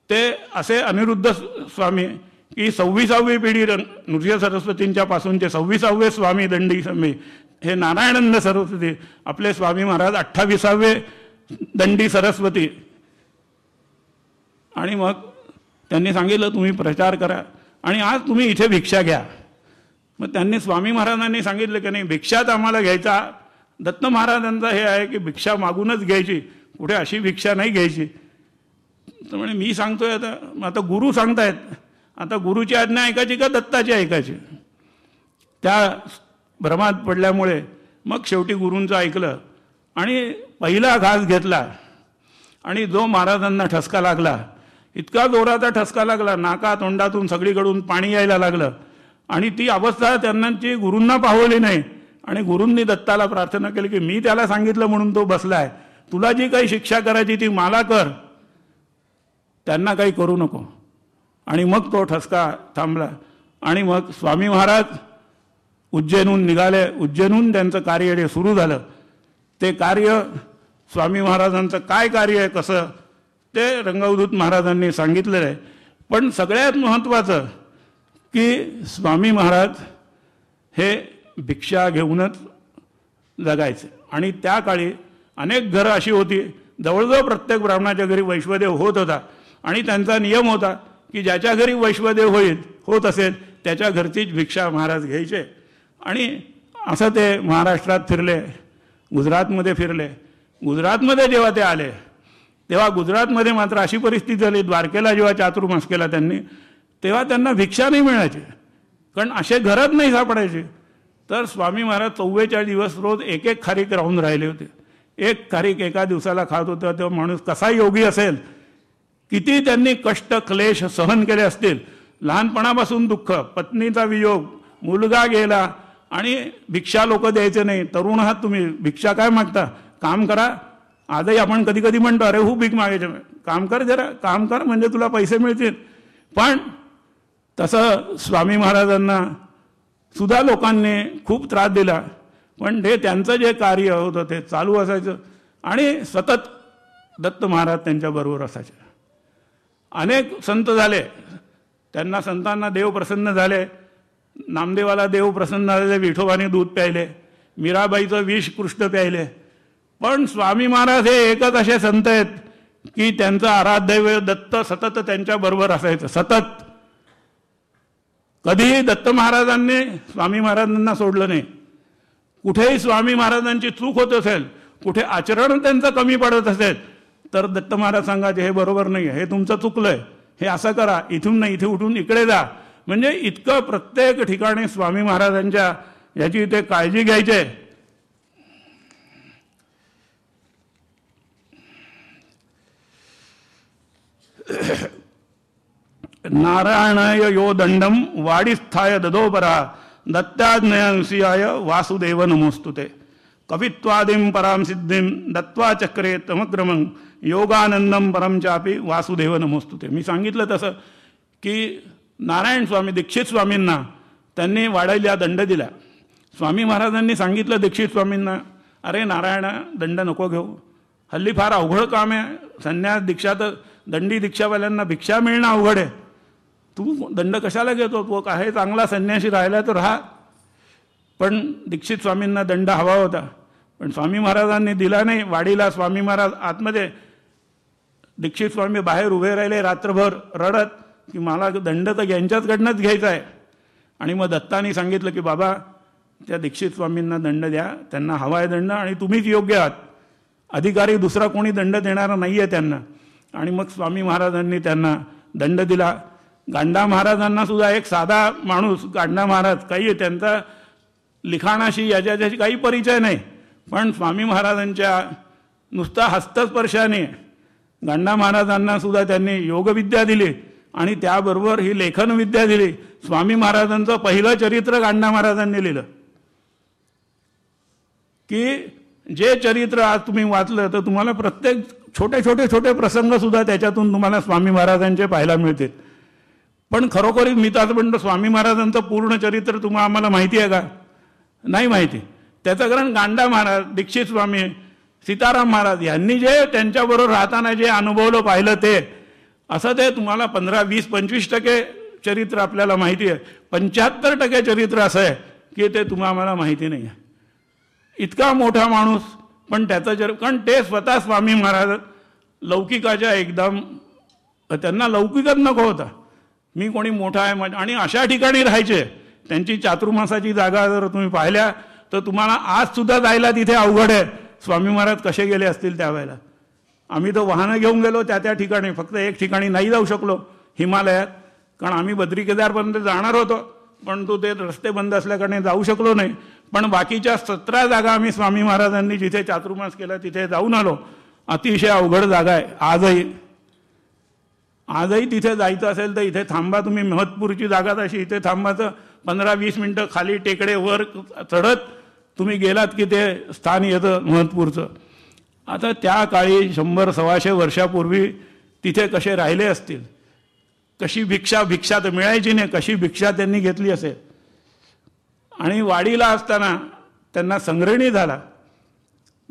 ते असे अनिरुद्ध स्वामी की सव्वीसावी पिढी नृत्य सरस्वतींच्या पासूनचे सव्वीसावे स्वामी दंडी स्वामी हे नारायणानंद सरस्वती आपले स्वामी महाराज अठ्ठावीसावे दंडी सरस्वती आणि मग त्यांनी सांगितलं तुम्ही प्रचार करा आणि आज तुम्ही इथे भिक्षा घ्या मग त्यांनी स्वामी महाराजांनी सांगितलं की नाही तर आम्हाला घ्यायचा दत्त महाराजांचा हे आहे की भिक्षा मागूनच घ्यायची कुठे अशी भिक्षा नाही घ्यायची तर म्हणे मी सांगतोय आता आता गुरु सांगतायत आता गुरुची आज्ञा ऐकायची का दत्ताची ऐकायची त्या भ्रमात पडल्यामुळे मग शेवटी गुरूंचं ऐकलं आणि पहिला घास घेतला आणि जो महाराजांना ठसका लागला इतका जोराचा ठसका लागला नाका तोंडातून सगळीकडून पाणी यायला लागलं आणि ती अवस्था त्यांनाची गुरूंना पाहवली नाही आणि गुरूंनी दत्ताला प्रार्थना केली की मी त्याला सांगितलं म्हणून तो बसलाय तुला जी काही शिक्षा करायची ती मला कर त्यांना काही करू नको आणि मग तो ठसका थांबला आणि मग स्वामी महाराज उज्जैनहून निघाले उज्जैनहून त्यांचं कार्य सुरू झालं ते कार्य स्वामी महाराजांचं काय कार्य आहे कसं ते रंगवदूत महाराजांनी सांगितलेलं आहे पण सगळ्यात महत्त्वाचं की स्वामी महाराज हे भिक्षा घेऊनच जगायचे आणि त्या काळी अनेक घरं अशी होती जवळजवळ प्रत्येक ब्राह्मणाच्या घरी वैश्वदेव होत होता आणि त्यांचा नियम होता की ज्याच्या घरी वैश्वदेव होईल होत असेल त्याच्या घरचीच भिक्षा महाराज घ्यायचे आणि असं ते महाराष्ट्रात फिरले गुजरातमध्ये फिरले गुजरातमध्ये जेव्हा ते आले तेव्हा गुजरातमध्ये मात्र अशी परिस्थिती झाली द्वारकेला जेव्हा चातुर्मास केला त्यांनी तेव्हा त्यांना भिक्षा नाही मिळायची कारण असे घरात नाही सापडायचे तर स्वामी महाराज चव्वेचाळीस दिवस रोज एक एक खारीक राहून राहिले होते एक खारीक एका दिवसाला खात होता तेव्हा माणूस कसा योगी असेल किती त्यांनी कष्ट क्लेश सहन केले असतील लहानपणापासून दुःख पत्नीचा वियोग मुलगा गेला आणि भिक्षा लोक द्यायचे नाही तरुण आहात तुम्ही भिक्षा काय मागता काम करा आजही आपण कधी कधी म्हणतो अरे हो भीक मागायचे काम कर जरा काम कर म्हणजे तुला पैसे मिळतील पण तसं स्वामी महाराजांना सुद्धा लोकांनी खूप त्रास दिला पण ते त्यांचं जे कार्य होतं ते चालू असायचं आणि सतत दत्त महाराज त्यांच्याबरोबर असायचे अनेक संत झाले त्यांना संतांना देव प्रसन्न झाले नामदेवाला देव प्रसन्न झाले विठोबाने दूध प्यायले मीराबाईचं विष कृष्ण प्यायले पण स्वामी महाराज हे एकच असे संत आहेत की त्यांचं आराध्य दत्त सतत त्यांच्या बरोबर असायचं सतत कधीही दत्त महाराजांनी स्वामी महाराजांना सोडलं नाही कुठेही स्वामी महाराजांची चूक होत असेल कुठे आचरण त्यांचं कमी पडत असेल तर दत्त महाराज सांगायचे हे बरोबर नाही हे तुमचं चुकलंय हे असं करा इथून नाही इथे उठून इकडे जा म्हणजे इतकं प्रत्येक ठिकाणी स्वामी महाराजांच्या याची ते काळजी घ्यायचे नारायणाय यो दंडम वाडीस्थाय ददोपरा आय वासुदेव नमोस्तुते कवित्वादिं परां सिद्धिं दत्वा चक्रे तमक्रमं योगानंदम परम चापी वासुदेव नमोस्तुते मी सांगितलं तसं की नारायण स्वामी दीक्षित स्वामींना त्यांनी वाढायला दंड दिला स्वामी महाराजांनी सांगितलं दीक्षित स्वामींना अरे नारायण दंड नको घेऊ हल्ली फार अवघड काम आहे संन्यास दीक्षा तर दंडी दीक्षावाल्यांना भिक्षा मिळणं अवघड आहे तू दंड कशाला घेतो तो काय चांगला संन्याशी राहिला तर राहा पण दीक्षित स्वामींना दंड हवा होता पण स्वामी महाराजांनी दिला नाही वाडीला स्वामी महाराज आतमध्ये दीक्षित स्वामी बाहेर उभे राहिले रात्रभर रडत की मला दंड तर यांच्याचकडनंच घ्यायचा आहे आणि मग दत्तानी सांगितलं की बाबा त्या दीक्षित स्वामींना दंड द्या त्यांना हवा आहे दंड आणि तुम्हीच योग्य आहात अधिकारी दुसरा कोणी दंड देणारा नाही आहे त्यांना आणि मग स्वामी महाराजांनी त्यांना दंड दिला गांडा महाराजांना सुद्धा एक साधा माणूस गांडा महाराज काही त्यांचा लिखाणाशी याच्याशी काही परिचय नाही पण स्वामी महाराजांच्या नुसता हस्तस्पर्शाने गांडा महाराजांना सुद्धा त्यांनी योगविद्या दिली आणि त्याबरोबर ही लेखन विद्या दिली स्वामी महाराजांचं पहिलं चरित्र गांडा महाराजांनी लिहिलं की जे चरित्र आज तुम्ही वाचलं तर तुम्हाला प्रत्येक छोटे छोटे छोटे प्रसंग सुद्धा त्याच्यातून तुम्हाला स्वामी महाराजांचे पाहायला मिळतील पण खरोखरी मी तर म्हणतो स्वामी महाराजांचं पूर्ण चरित्र तुम्हाला आम्हाला माहिती आहे का नाही माहिती त्याचं कारण गांडा महाराज दीक्षित स्वामी सीताराम महाराज यांनी जे त्यांच्याबरोबर राहताना जे अनुभवलं पाहिलं ते असं ते तुम्हाला पंधरा वीस पंचवीस टक्के चरित्र आपल्याला माहिती आहे पंच्याहत्तर टक्के चरित्र असं आहे की ते तुम्हाला आम्हाला माहिती नाही आहे इतका मोठा माणूस पण त्याचा जर कारण ते स्वतः स्वामी महाराज लौकिकाच्या एकदम त्यांना लौकिकच नको होता मी कोणी मोठा आहे माझ्या म्हणजे- आणि अशा ठिकाणी राहायचे त्यांची चातुर्मासाची जागा जर तुम्ही पाहिल्या तर तुम्हाला आजसुद्धा जायला तिथे अवघड आहे स्वामी महाराज कसे गेले असतील त्यावेळेला आम्ही तर वाहनं घेऊन गेलो त्या त्या ठिकाणी फक्त एक ठिकाणी नाही जाऊ शकलो हिमालयात कारण आम्ही बद्री केदारपर्यंत जाणार होतो पण तो ते रस्ते बंद असल्याकडे जाऊ शकलो नाही पण बाकीच्या सतरा जागा आम्ही स्वामी महाराजांनी जिथे चातुर्मास केला तिथे जाऊन आलो अतिशय अवघड जागा आहे आजही आजही तिथे जायचं असेल तर इथे थांबा तुम्ही महतपूरची जागा तशी इथे थांबाचं पंधरा वीस मिनटं खाली टेकडे वर चढत तुम्ही गेलात की ते स्थान येतं महत्पूरचं आता त्या काळी शंभर सव्वाशे वर्षापूर्वी तिथे कसे राहिले असतील कशी भिक्षा भिक्षा तर मिळायची नाही कशी भिक्षा त्यांनी घेतली असेल आणि वाडीला असताना त्यांना संग्रहणी झाला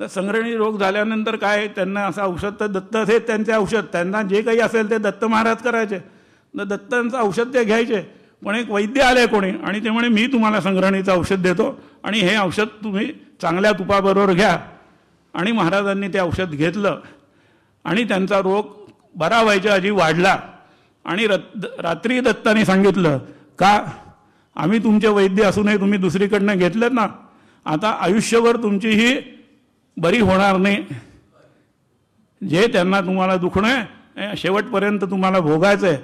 तर संग्रहणी रोग झाल्यानंतर काय त्यांना असं औषध तर दत्त हे त्यांचे औषध त्यांना जे काही असेल ते दत्त महाराज करायचे तर दत्तांचं औषध ते घ्यायचे पण एक वैद्य आले कोणी आणि ते म्हणे मी तुम्हाला संग्रहणीचं औषध देतो आणि हे औषध तुम्ही चांगल्या तुपाबरोबर घ्या आणि महाराजांनी ते औषध घेतलं आणि त्यांचा रोग बरा व्हायच्या आधी वाढला आणि रात्री दत्ताने सांगितलं का आम्ही तुमचे वैद्य असूनही तुम्ही दुसरीकडनं घेतलेत ना आता आयुष्यभर तुमची ही बरी होणार नाही जे त्यांना तुम्हाला दुखणं आहे शेवटपर्यंत तुम्हाला भोगायचं आहे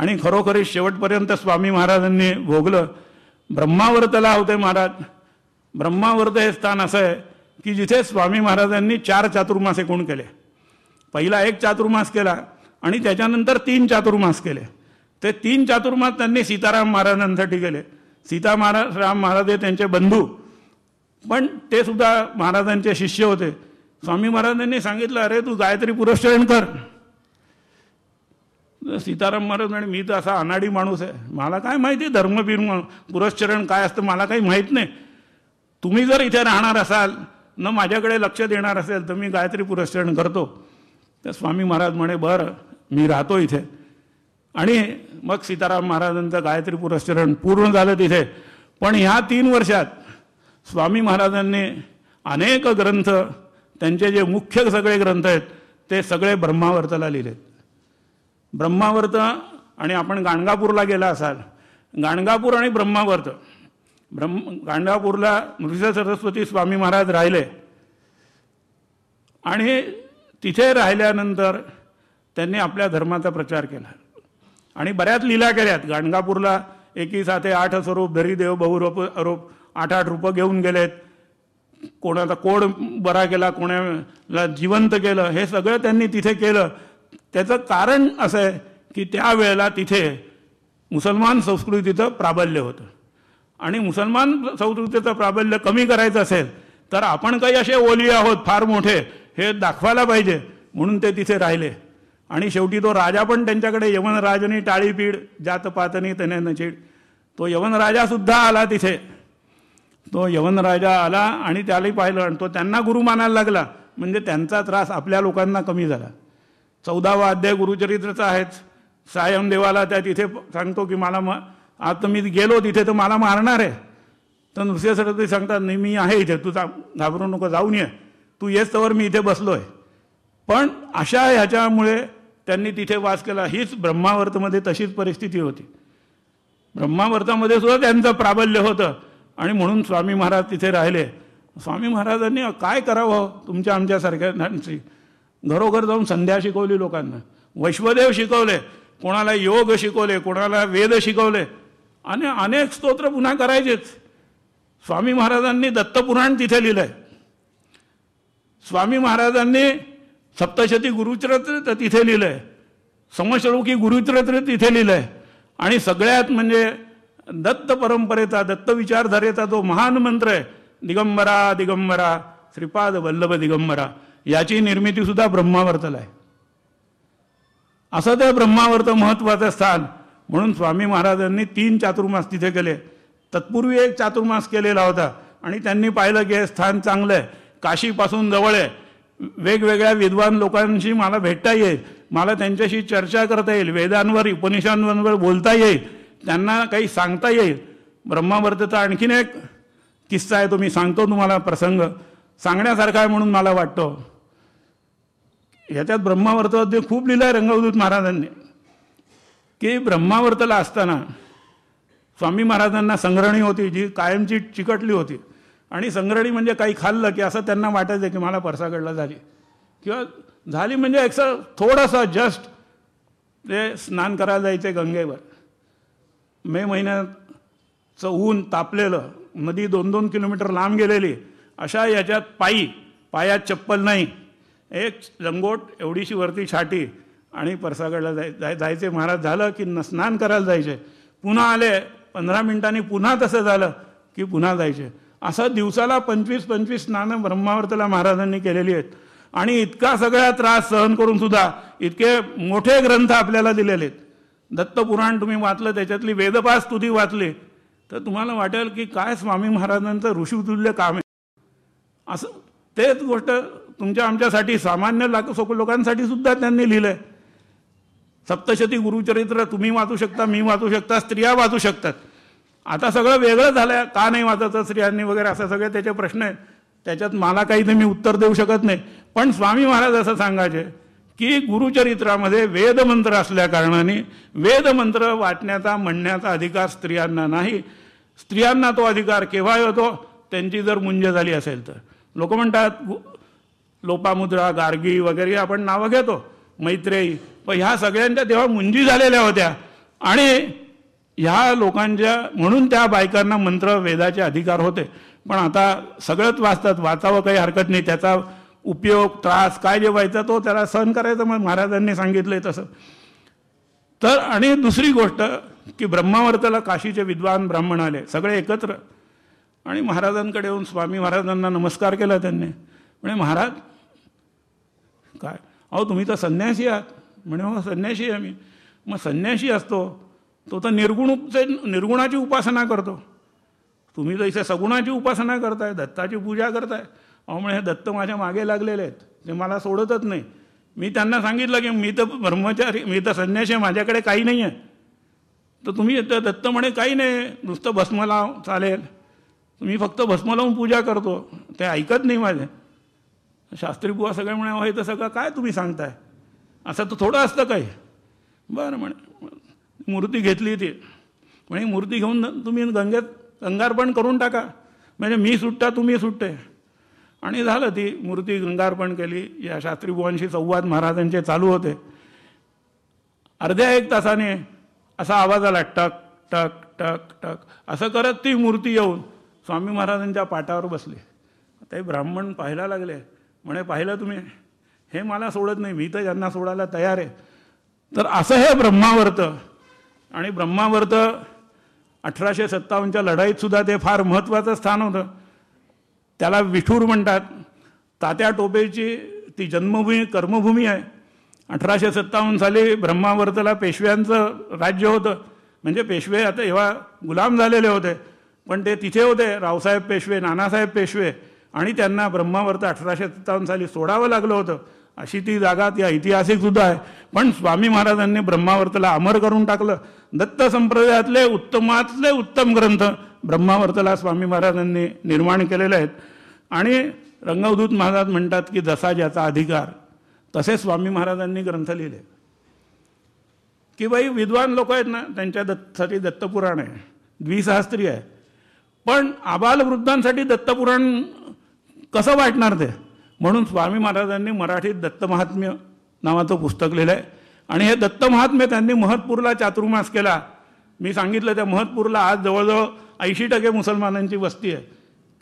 आणि खरोखरी शेवटपर्यंत स्वामी महाराजांनी भोगलं ब्रह्मावर्तला होते महाराज ब्रह्मावर्त हे स्थान असं आहे की जिथे स्वामी महाराजांनी चार चातुर्मास एकूण केले पहिला एक चातुर्मास केला आणि त्याच्यानंतर तीन चातुर्मास केले ते तीन चातुर्मास त्यांनी सीताराम महाराजांसाठी केले सीता महाराज राम महाराज हे त्यांचे बंधू पण ते सुद्धा महाराजांचे शिष्य होते स्वामी महाराजांनी सांगितलं अरे तू गायत्री पुरस्चरण कर सीताराम महाराज म्हणे मी तर असा अनाडी माणूस आहे मला काय माहिती धर्मबीर पुरस्चरण काय असतं मला काही माहीत नाही तुम्ही जर इथे राहणार असाल न माझ्याकडे लक्ष देणार असेल तर मी गायत्री पुरस्चरण करतो तर स्वामी महाराज म्हणे बरं मी राहतो इथे आणि मग सीताराम महाराजांचं गायत्री पुरस्चरण पूर्ण झालं तिथे पण ह्या तीन वर्षात स्वामी महाराजांनी अनेक ग्रंथ त्यांचे जे मुख्य सगळे ग्रंथ आहेत ते सगळे ब्रह्मावर्तला लिहिलेत ब्रह्मावर्त आणि आपण गाणगापूरला गेला असाल गाणगापूर आणि ब्रह्मावर्त ब्रह्म गाणगापूरला मृष सरस्वती स्वामी महाराज राहिले आणि तिथे राहिल्यानंतर त्यांनी आपल्या धर्माचा प्रचार केला आणि बऱ्याच लीला केल्यात गाणगापूरला एकी साथे आठ स्वरूप धरी देव बहुरोप रूप आठ आठ रूपं घेऊन गेलेत कोणाचा कोड बरा केला कोणाला जिवंत केलं हे सगळं त्यांनी तिथे केलं त्याचं कारण असं आहे की त्यावेळेला तिथे मुसलमान संस्कृतीचं प्राबल्य होतं आणि मुसलमान संस्कृतीचं प्राबल्य कमी करायचं असेल तर आपण काही असे ओली आहोत फार मोठे हे दाखवायला पाहिजे म्हणून ते तिथे राहिले आणि शेवटी तो राजा पण त्यांच्याकडे यवनराजनी टाळीपीड जात पातनी तने नचीड तो सुद्धा आला तिथे तो यवनराजा आला आणि त्यालाही पाहिलं आणि तो त्यांना गुरु मानायला लागला म्हणजे त्यांचा त्रास आपल्या लोकांना कमी झाला चौदावा अध्याय गुरुचरित्रचा आहेच सायमदेवाला त्या तिथे सांगतो की मला म आता मी गेलो तिथे तर मला मारणार आहे तर नृसिंहसाठी ते सांगतात नाही मी आहे इथे तू घाबरू नको जाऊन ये तू येस तवर मी इथे बसलो आहे पण अशा ह्याच्यामुळे त्यांनी तिथे वास केला हीच ब्रह्मावर्तमध्ये तशीच परिस्थिती होती ब्रह्मावर्तामध्ये सुद्धा त्यांचं प्राबल्य होतं आणि म्हणून स्वामी महाराज तिथे राहिले स्वामी महाराजांनी काय करावं तुमच्या आमच्यासारख्यांची घरोघर जाऊन संध्या शिकवली लोकांना वैश्वदेव शिकवले कोणाला योग शिकवले कोणाला वेद शिकवले आणि अनेक स्तोत्र पुन्हा करायचेच स्वामी महाराजांनी दत्तपुराण तिथे लिहिलंय स्वामी महाराजांनी सप्तशती गुरुचरित्र तर तिथे लिहिलंय आहे समशलोकी गुरुचरित्र तिथे लिहिलंय आणि सगळ्यात म्हणजे दत्त परंपरेचा दत्त विचारधारेचा जो महान मंत्र आहे दिगंबरा दिगंबरा श्रीपाद वल्लभ दिगंबरा याची सुद्धा ब्रह्मावर्तला आहे असं त्या ब्रह्मावर्त महत्त्वाचं स्थान म्हणून स्वामी महाराजांनी तीन चातुर्मास तिथे केले तत्पूर्वी एक चातुर्मास केलेला होता आणि त्यांनी पाहिलं की हे स्थान चांगलं आहे काशीपासून जवळ आहे वेगवेगळ्या विद्वान लोकांशी मला भेटता येईल मला त्यांच्याशी चर्चा करता येईल वेदांवर उपनिषांवर बोलता येईल त्यांना काही सांगता येईल ब्रह्मावर्तचा आणखीन एक किस्सा आहे तो मी सांगतो तुम्हाला प्रसंग सांगण्यासारखा आहे म्हणून मला वाटतो ह्याच्यात ब्रह्मावर्तात खूप लिहिलं आहे रंगवदूत महाराजांनी की ब्रह्मावर्तला असताना स्वामी महाराजांना संग्रहणी होती जी कायमची चिकटली होती आणि संग्रहणी म्हणजे काही खाल्लं की असं त्यांना वाटायचं की मला परसागडला झाली किंवा झाली म्हणजे एक थोडासा जस्ट ते स्नान करायला जायचे गंगेवर मे महिन्याचं ऊन तापलेलं नदी दोन दोन किलोमीटर लांब गेलेली अशा याच्यात पायी पायात चप्पल नाही एक लंगोट एवढीशी वरती छाटी आणि परसागडला जाय जाय जायचे महाराज झालं की न स्नान करायला जायचे पुन्हा आले पंधरा मिनिटांनी पुन्हा तसं झालं की पुन्हा जायचे असं दिवसाला पंचवीस पंचवीस स्नानं ब्रह्मावर्तला महाराजांनी केलेली आहेत आणि इतका सगळा त्रास सहन करून सुद्धा इतके मोठे ग्रंथ आपल्याला दिलेले आहेत दत्तपुराण तुम्ही वाचलं त्याच्यातली वेदपास स्तुती वाचली तर तुम्हाला वाटेल की काय स्वामी महाराजांचं ऋषीतुल्य काम आहे असं तेच गोष्ट तुमच्या आमच्यासाठी सामान्य लाख लोकांसाठी सुद्धा त्यांनी लिहिलं आहे सप्तशती गुरुचरित्र तुम्ही वाचू शकता मी वाचू शकता स्त्रिया वाचू शकतात आता सगळं वेगळं झालं का नाही वाचायचं स्त्रियांनी वगैरे असं सगळे त्याचे प्रश्न आहेत त्याच्यात मला काही तर मी उत्तर देऊ शकत नाही पण स्वामी महाराज असं सांगायचे की गुरुचरित्रामध्ये वेदमंत्र असल्या कारणाने वेदमंत्र वाटण्याचा म्हणण्याचा अधिकार स्त्रियांना नाही स्त्रियांना तो अधिकार केव्हा येतो त्यांची जर मुंज झाली असेल तर लोक म्हणतात लोपामुद्रा गार्गी वगैरे आपण नावं घेतो मैत्रेयी पण ह्या सगळ्यांच्या तेव्हा मुंजी झालेल्या होत्या आणि ह्या लोकांच्या म्हणून त्या बायकांना मंत्र वेदाचे अधिकार होते पण आता सगळंच वाचतात वाचावं काही हरकत नाही त्याचा उपयोग त्रास काय जे व्हायचा तो त्याला सहन करायचं मग महाराजांनी सांगितलंय तसं तर आणि दुसरी गोष्ट की ब्रह्मावर्तला काशीचे विद्वान ब्राह्मण आले सगळे एकत्र आणि महाराजांकडे येऊन स्वामी महाराजांना नमस्कार केला त्यांनी म्हणे महाराज काय अहो तुम्ही तर संन्यासी आहात म्हणे हो संन्यासी आहे मी मग संन्यासी असतो तो तर निर्गुणचे निर्गुणाची उपासना करतो तुम्ही तर इथे सगुणाची उपासना करताय दत्ताची पूजा करताय अमुळे हे दत्त माझ्या मागे लागलेले आहेत ते मला सोडतच नाही मी त्यांना सांगितलं की मी तर ब्रह्मचारी मी तर आहे माझ्याकडे काही नाही आहे तर तुम्ही तर दत्त म्हणे काही नाही नुसतं भस्म लाव चालेल मी फक्त भस्म लावून पूजा करतो ते ऐकत नाही माझे शास्त्री बुवा सगळे म्हणे हे तर सगळं काय तुम्ही सांगताय असं तर थोडं असतं काही बरं म्हणे मूर्ती घेतली ती म्हणजे मूर्ती घेऊन तुम्ही गंगेत गंगार्पण करून टाका म्हणजे मी सुटता तुम्ही सुटते आणि झालं ती मूर्ती गंगार्पण केली या भुवांशी संवाद महाराजांचे चालू होते अर्ध्या एक तासाने असा आवाज आला टक टक टक टक असं करत ती मूर्ती येऊन स्वामी महाराजांच्या पाटावर बसली ते ब्राह्मण पाहायला लागले म्हणे पाहिलं तुम्ही हे मला सोडत नाही मी तर यांना सोडायला तयार आहे तर असं हे ब्रह्मावर्त आणि ब्रह्मावर्त अठराशे सत्तावन्नच्या लढाईतसुद्धा ते फार महत्त्वाचं स्थान होतं त्याला विठूर म्हणतात तात्या टोपेची ती जन्मभूमी कर्मभूमी आहे अठराशे सत्तावन्न साली ब्रह्मावर्तला पेशव्यांचं राज्य होतं म्हणजे पेशवे आता एव्हा गुलाम झालेले होते पण ते तिथे होते रावसाहेब पेशवे नानासाहेब पेशवे आणि त्यांना ब्रह्मावर्त अठराशे सत्तावन्न साली सोडावं लागलं होतं अशी ती जागा ती ऐतिहासिकसुद्धा आहे पण स्वामी महाराजांनी ब्रह्मावर्तला अमर करून टाकलं दत्त संप्रदायातले उत्तमातले उत्तम ग्रंथ ब्रह्मावर्तला स्वामी महाराजांनी निर्माण केलेले आहेत आणि रंगवधूत महाराज म्हणतात की जसा ज्याचा अधिकार तसे स्वामी महाराजांनी ग्रंथ लिहिले की बाई विद्वान लोक आहेत ना त्यांच्या दत्तसाठी दत्तपुराण आहे द्विसहस्त्री आहे पण आबालवृद्धांसाठी दत्तपुराण कसं वाटणार ते म्हणून स्वामी महाराजांनी मराठीत दत्तमहात्म्य नावाचं पुस्तक लिहिलं आहे आणि हे दत्त महात्म्य त्यांनी महत्पूरला चातुर्मास केला मी सांगितलं त्या महतपूरला आज जवळजवळ ऐंशी टक्के मुसलमानांची वस्ती आहे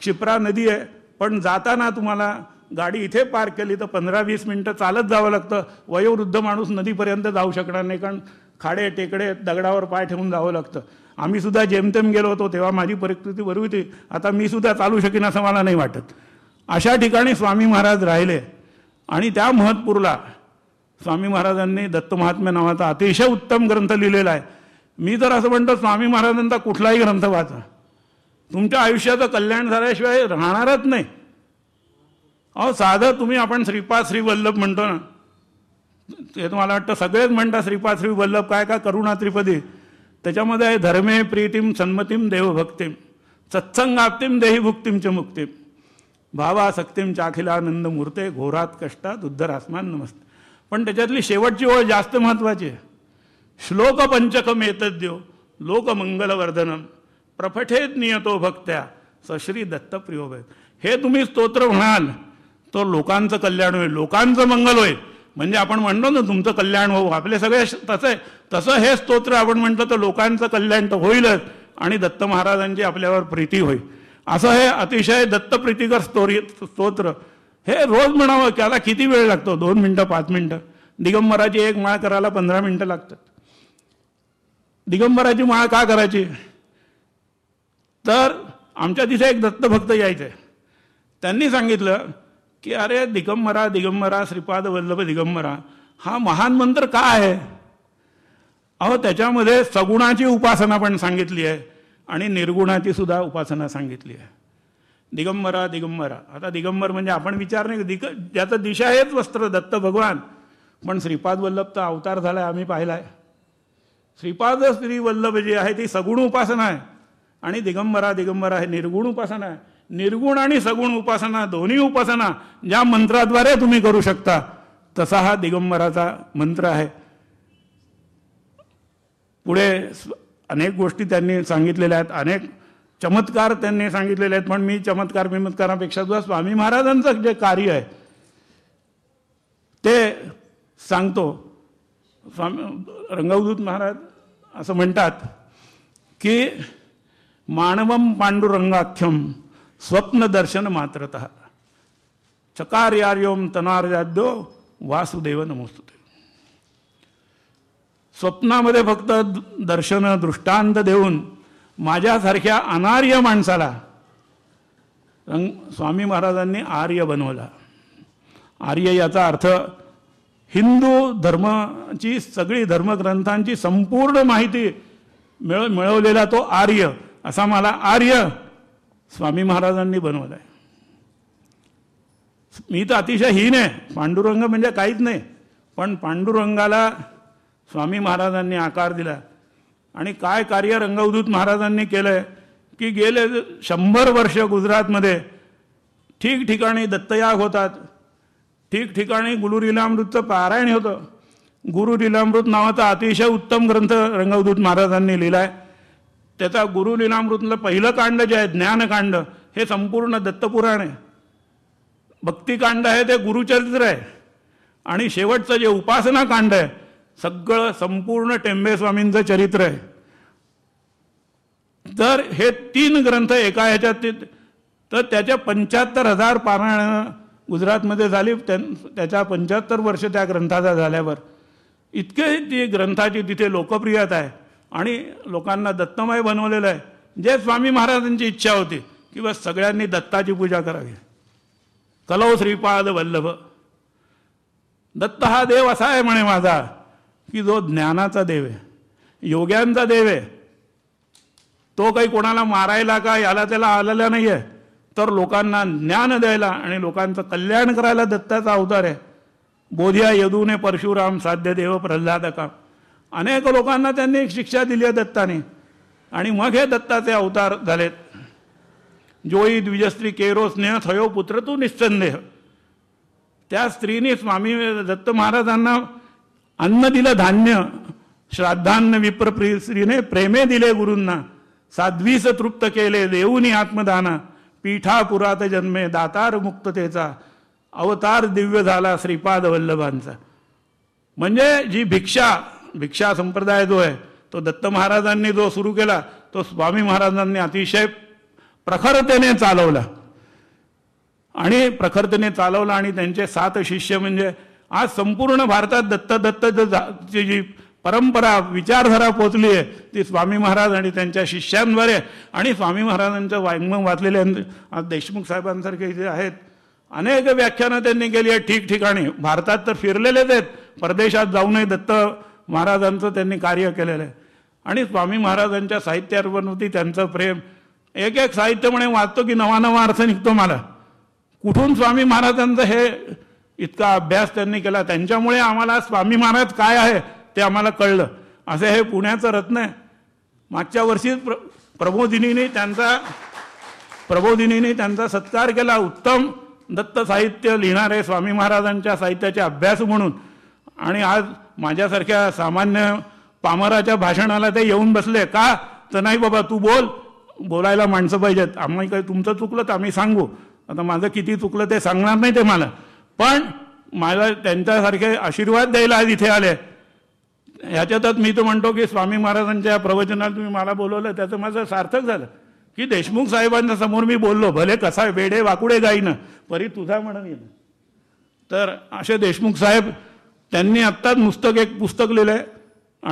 क्षिप्रा नदी आहे पण जाताना तुम्हाला गाडी इथे पार्क केली तर पंधरा वीस मिनटं चालत जावं लागतं वयोवृद्ध माणूस नदीपर्यंत जाऊ शकणार नाही कारण खाडे टेकडे दगडावर पाय ठेवून जावं लागतं आम्ही सुद्धा जेमतेम गेलो होतो तेव्हा माझी परिस्थिती बरी होती आता मी सुद्धा चालू शकेन असं मला नाही वाटत अशा ठिकाणी स्वामी महाराज राहिले आणि त्या महतपूरला स्वामी महाराजांनी दत्त महात्म्या नावाचा अतिशय उत्तम ग्रंथ लिहिलेला आहे मी तर असं म्हणतो स्वामी महाराजांचा कुठलाही ग्रंथ वाचा तुमच्या आयुष्याचं कल्याण झाल्याशिवाय राहणारच नाही अहो साधं तुम्ही आपण श्रीपाद श्री वल्लभ म्हणतो ना ते तुम्हाला वाटतं सगळेच म्हणतात श्रीपाद श्री वल्लभ काय का करुणा त्रिपदी त्याच्यामध्ये आहे धर्मे प्रीतीम सन्मतीम देवभक्तीम सत्संगाप्तीम देहीभुक्तीम च मुक्तीम भावासक्तीम चाखिलानंद मूर्ते घोरात कष्टात आसमान नमस्ते पण त्याच्यातली शेवटची ओळ जास्त महत्त्वाची आहे श्लोक पंचकम देव लोकमंगलवर्धनम प्रफठेत नियतो भक्त्या सश्री दत्तप्रियो हे तुम्ही स्तोत्र म्हणाल तो लोकांचं कल्याण होईल लोकांचं मंगल होईल म्हणजे आपण म्हणतो ना तुमचं कल्याण होऊ आपले सगळे तसं आहे तसं हे स्तोत्र आपण म्हटलं तर लोकांचं कल्याण तर होईलच आणि दत्त महाराजांची आपल्यावर प्रीती होईल असं हे अतिशय दत्तप्रीतीकर स्तोरी स्तोत्र हे रोज म्हणावं त्याला किती वेळ लागतो दोन मिनटं पाच मिनटं दिगंबराची एक माळ करायला पंधरा मिनटं लागतात दिगंबराची माळ का करायची तर आमच्या तिथे एक दत्तभक्त यायचे त्यांनी सांगितलं की अरे दिगंबरा दिगंबरा श्रीपाद वल्लभ दिगंबरा हा महान मंत्र का आहे अहो त्याच्यामध्ये सगुणाची उपासना पण सांगितली आहे आणि निर्गुणाची सुद्धा उपासना सांगितली आहे दिगंबरा दिगंबरा आता दिगंबर म्हणजे आपण विचार नाही दिग ज्याचं दिशा आहेच वस्त्र दत्त भगवान पण श्रीपाद वल्लभ तर अवतार झाला आम्ही पाहिला आहे श्रीपाद श्री वल्लभ जी आहे ती सगुण उपासना आहे आणि दिगंबरा दिगंबर आहे निर्गुण उपासना आहे निर्गुण आणि सगुण उपासना दोन्ही उपासना ज्या मंत्राद्वारे तुम्ही करू शकता तसा हा दिगंबराचा मंत्र आहे पुढे अनेक गोष्टी त्यांनी सांगितलेल्या आहेत अनेक चमत्कार त्यांनी सांगितलेले आहेत पण मी चमत्कार बिमत्कारापेक्षा सुद्धा स्वामी महाराजांचं जे कार्य आहे ते सांगतो स्वामी रंगवदूत महाराज असं म्हणतात की मानवम पांडुरंगाख्यम दर्शन मात्रत चकारयार्योम तनार्जाद्यो वासुदेव नमोस्तुते स्वप्नामध्ये फक्त दर्शन दृष्टांत देऊन माझ्यासारख्या अनार्य माणसाला रंग स्वामी महाराजांनी आर्य बनवला आर्य याचा अर्थ हिंदू धर्माची सगळी धर्मग्रंथांची संपूर्ण माहिती मिळ मिळवलेला तो आर्य असा मला आर्य स्वामी महाराजांनी बनवला आहे मी तर अतिशय हीन आहे पांडुरंग म्हणजे काहीच नाही पण पांडुरंगाला स्वामी महाराजांनी आकार दिला आणि काय कार्य रंगवदूत महाराजांनी केलं आहे की गेले शंभर वर्ष गुजरातमध्ये ठिकठिकाणी दत्तयाग होतात ठिकठिकाणी गुरुलीलामृतचं पारायण होतं गुरुलीलामृत नावाचा अतिशय उत्तम ग्रंथ रंगवदूत महाराजांनी लिहिला आहे त्याचा गुरुलीलामृतलं पहिलं कांड जे आहे ज्ञानकांड हे संपूर्ण दत्तपुराण आहे भक्तिकांड आहे ते गुरुचरित्र आहे आणि शेवटचं जे उपासनाकांड आहे सगळं संपूर्ण टेंबेस्वामींचं चरित्र आहे तर हे तीन ग्रंथ एका ह्याच्यात तर त्याच्या पंच्याहत्तर हजार पारायणं गुजरातमध्ये झाली त्याच्या पंच्याहत्तर वर्ष त्या ग्रंथाचा झाल्यावर इतके ती ग्रंथाची तिथे लोकप्रियता आहे आणि लोकांना दत्तमय बनवलेलं आहे जे स्वामी महाराजांची इच्छा होती की बस सगळ्यांनी दत्ताची पूजा करावी कलौ श्रीपाद वल्लभ दत्त हा देव असा आहे म्हणे माझा की जो ज्ञानाचा देव आहे योग्यांचा देव आहे तो काही कोणाला मारायला का याला त्याला आलेला नाही आहे तर लोकांना ज्ञान द्यायला आणि लोकांचं कल्याण करायला दत्ताचा अवतार आहे बोधिया यदूने परशुराम साध्य देव अनेक लोकांना त्यांनी एक शिक्षा दिली आहे दत्ताने आणि मग हे दत्ताचे अवतार झालेत जोई द्विजस्त्री केरो स्नेह थयो पुत्र तू निश्चंदेह त्या स्त्रीने स्वामी दत्त महाराजांना अन्न दिलं धान्य श्राद्धान्न श्रीने प्रेमे दिले गुरूंना साध्वीस तृप्त केले देऊनी आत्मदाना पुरात जन्मे दातार मुक्ततेचा अवतार दिव्य झाला श्रीपाद वल्लभांचा म्हणजे जी भिक्षा भिक्षा संप्रदाय जो आहे तो दत्त महाराजांनी जो सुरू केला तो स्वामी महाराजांनी अतिशय प्रखरतेने चालवला आणि प्रखरतेने चालवला आणि त्यांचे सात शिष्य म्हणजे आज संपूर्ण भारतात दत्त दत्त जी जी परंपरा विचारधारा पोचली आहे ती स्वामी महाराज आणि त्यांच्या शिष्यांद्वारे आणि स्वामी महाराजांचं वाङ्मय वाचलेले आज देशमुख साहेबांसारखे जे आहेत अनेक व्याख्यानं त्यांनी केली आहेत ठिकठिकाणी भारतात तर फिरलेलेच आहेत परदेशात जाऊनही दत्त महाराजांचं त्यांनी कार्य केलेलं आहे आणि स्वामी महाराजांच्या साहित्यावरती त्यांचं प्रेम एक एक साहित्य म्हणे वाचतो की नवा नवा अर्थ निघतो मला कुठून स्वामी महाराजांचं हे इतका अभ्यास त्यांनी केला त्यांच्यामुळे आम्हाला स्वामी महाराज काय आहे ते आम्हाला कळलं असं हे पुण्याचं रत्न आहे मागच्या वर्षी प्र प्रबोधिनीने त्यांचा प्रबोधिनीने त्यांचा सत्कार केला उत्तम दत्त साहित्य लिहिणारे स्वामी महाराजांच्या साहित्याचे अभ्यास म्हणून आणि आज माझ्यासारख्या सामान्य पामराच्या भाषणाला ते येऊन बसले का तर नाही बाबा तू बोल बोलायला माणसं पाहिजेत आम्ही काही तुमचं चुकलं तर आम्ही सांगू आता माझं किती चुकलं ते सांगणार नाही ते मला पण मला त्यांच्यासारखे आशीर्वाद द्यायला आज इथे आले ह्याच्यातच मी तर म्हणतो की स्वामी महाराजांच्या प्रवचनात तुम्ही मला बोलवलं त्याचं माझं सार्थक झालं की देशमुख साहेबांच्या समोर मी बोललो भले कसा वेडे वाकुडे गाईनं परी तुझा म्हणून येईल तर असे देशमुख साहेब त्यांनी आत्ताच पुस्तक एक पुस्तक लिहिलं आहे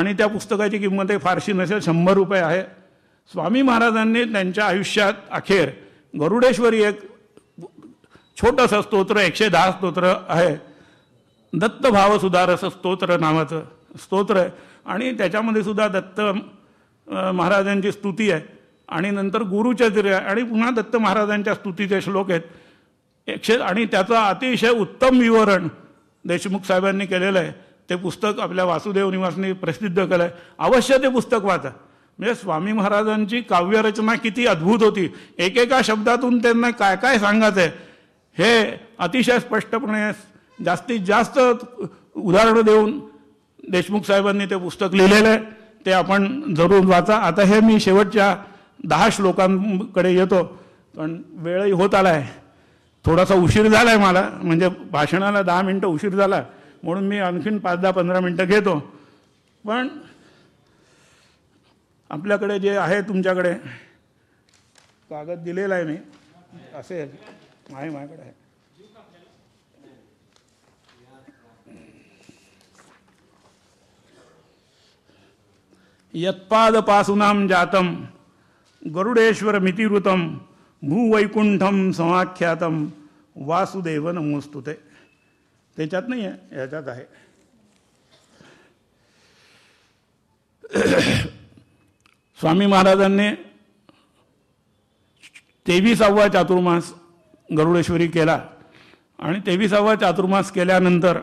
आणि त्या पुस्तकाची किंमत एक फारशी नसेल शंभर रुपये आहे स्वामी महाराजांनी त्यांच्या आयुष्यात अखेर गरुडेश्वरी एक छोटंसं स्तोत्र एकशे दहा स्तोत्र आहे दत्त असं स्तोत्र नावाचं स्तोत्र आहे आणि त्याच्यामध्ये सुद्धा दत्त महाराजांची स्तुती आहे आणि नंतर आहे आणि पुन्हा दत्त महाराजांच्या स्तुतीचे श्लोक आहेत एकशे आणि त्याचं अतिशय उत्तम विवरण देशमुख साहेबांनी केलेलं आहे ते पुस्तक आपल्या वासुदेव निवासनी प्रसिद्ध केलं आहे अवश्य ते पुस्तक वाचा म्हणजे स्वामी महाराजांची काव्यरचना किती अद्भुत होती एकेका शब्दातून त्यांना काय काय सांगायचं आहे हे अतिशय स्पष्टपणे जास्तीत जास्त उदाहरणं देऊन देशमुख साहेबांनी ते पुस्तक लिहिलेलं आहे ते आपण जरूर वाचा आता हे मी शेवटच्या दहा श्लोकांकडे येतो पण वेळही होत आला आहे थोडासा उशीर झाला आहे मला म्हणजे भाषणाला दहा मिनटं उशीर झाला म्हणून मी आणखीन पाच दहा पंधरा मिनटं घेतो पण आपल्याकडे जे आहे तुमच्याकडे कागद दिलेला आहे मी असेल आहे माझ्याकडे आहे यत्पादपासुनाम जातम गरुडेश्वर मितिवृतम भूवैकुंठम समाख्यातम वासुदेव नमोस्तु त्याच्यात नाही आहे याच्यात आहे स्वामी महाराजांनी तेवीसावा चातुर्मास गरुडेश्वरी केला आणि तेविसावा चातुर्मास केल्यानंतर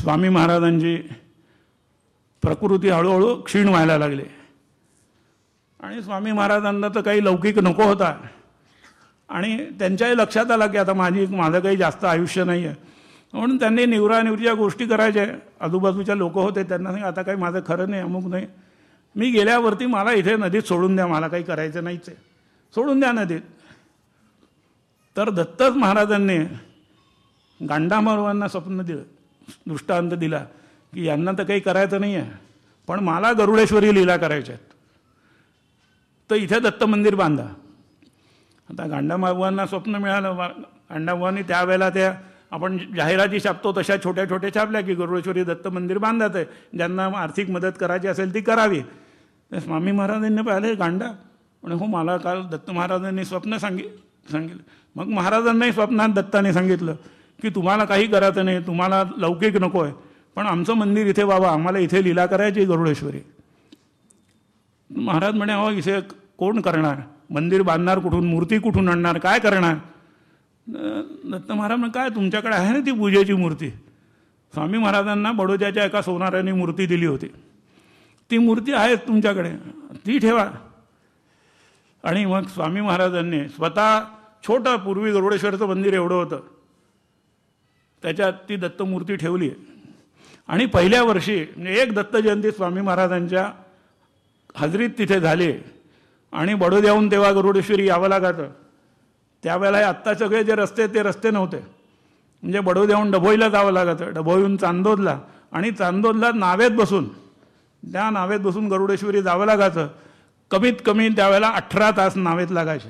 स्वामी महाराजांची प्रकृती हळूहळू क्षीण व्हायला लागली आणि स्वामी महाराजांना तर काही लौकिक नको होता आणि त्यांच्याही लक्षात आलं की आता माझी माझं काही जास्त आयुष्य नाही आहे म्हणून त्यांनी निवरानिवरीच्या गोष्टी करायच्या आजूबाजूच्या लोक होते त्यांना सांग आता काही माझं खरं नाही अमुक नाही मी गेल्यावरती मला इथे नदीत सोडून द्या मला काही करायचं नाहीच आहे सोडून द्या नदीत तर दत्तच महाराजांनी गांडामारवांना स्वप्न दिलं दृष्टांत दिला की यांना तर काही करायचं नाही आहे पण मला गरुडेश्वरी लीला करायच्या आहेत तर इथे दत्त मंदिर बांधा आता गांडामाबुवांना स्वप्न मिळालं गांडाबुवांनी त्यावेळेला त्या आपण जाहिराती छापतो तशा छोट्या छोट्या छापल्या की गरुडेश्वरी दत्त मंदिर बांधत आहे ज्यांना आर्थिक मदत करायची असेल ती करावी तर स्वामी महाराजांनी पाहिले गांडा म्हणजे हो मला काल दत्त महाराजांनी स्वप्न सांगितलं सांगितलं मग महाराजांनाही स्वप्नात दत्ताने सांगितलं की तुम्हाला काही करायचं नाही तुम्हाला लौकिक नको आहे पण आमचं मंदिर इथे बाबा आम्हाला इथे लीला करायची गरुडेश्वरी महाराज म्हणे अहो इथे कोण करणार मंदिर बांधणार कुठून मूर्ती कुठून आणणार काय करणार दत्त महाराज म्हणजे काय तुमच्याकडे आहे ना ती पूजेची मूर्ती स्वामी महाराजांना बडोद्याच्या एका सोनाऱ्याने मूर्ती दिली होती ती मूर्ती आहे तुमच्याकडे ती ठेवा आणि मग स्वामी महाराजांनी स्वतः छोटा पूर्वी गरुडेश्वरचं मंदिर एवढं होतं त्याच्यात ती दत्तमूर्ती ठेवली आणि पहिल्या वर्षी म्हणजे एक दत्त जयंती स्वामी महाराजांच्या हजरीत तिथे झाली आणि बडोद्याहून तेव्हा गरुडेश्वरी यावं लागायचं त्यावेळेला आत्ता सगळे जे रस्ते ते रस्ते नव्हते म्हणजे बडोद्याहून डभोईला जावं लागतं डभोईहून चांदोदला आणि चांदोदला नावेत बसून त्या नावेत बसून गरुडेश्वरी जावं लागायचं कमीत कमी त्यावेळेला अठरा तास नावेत लागायचे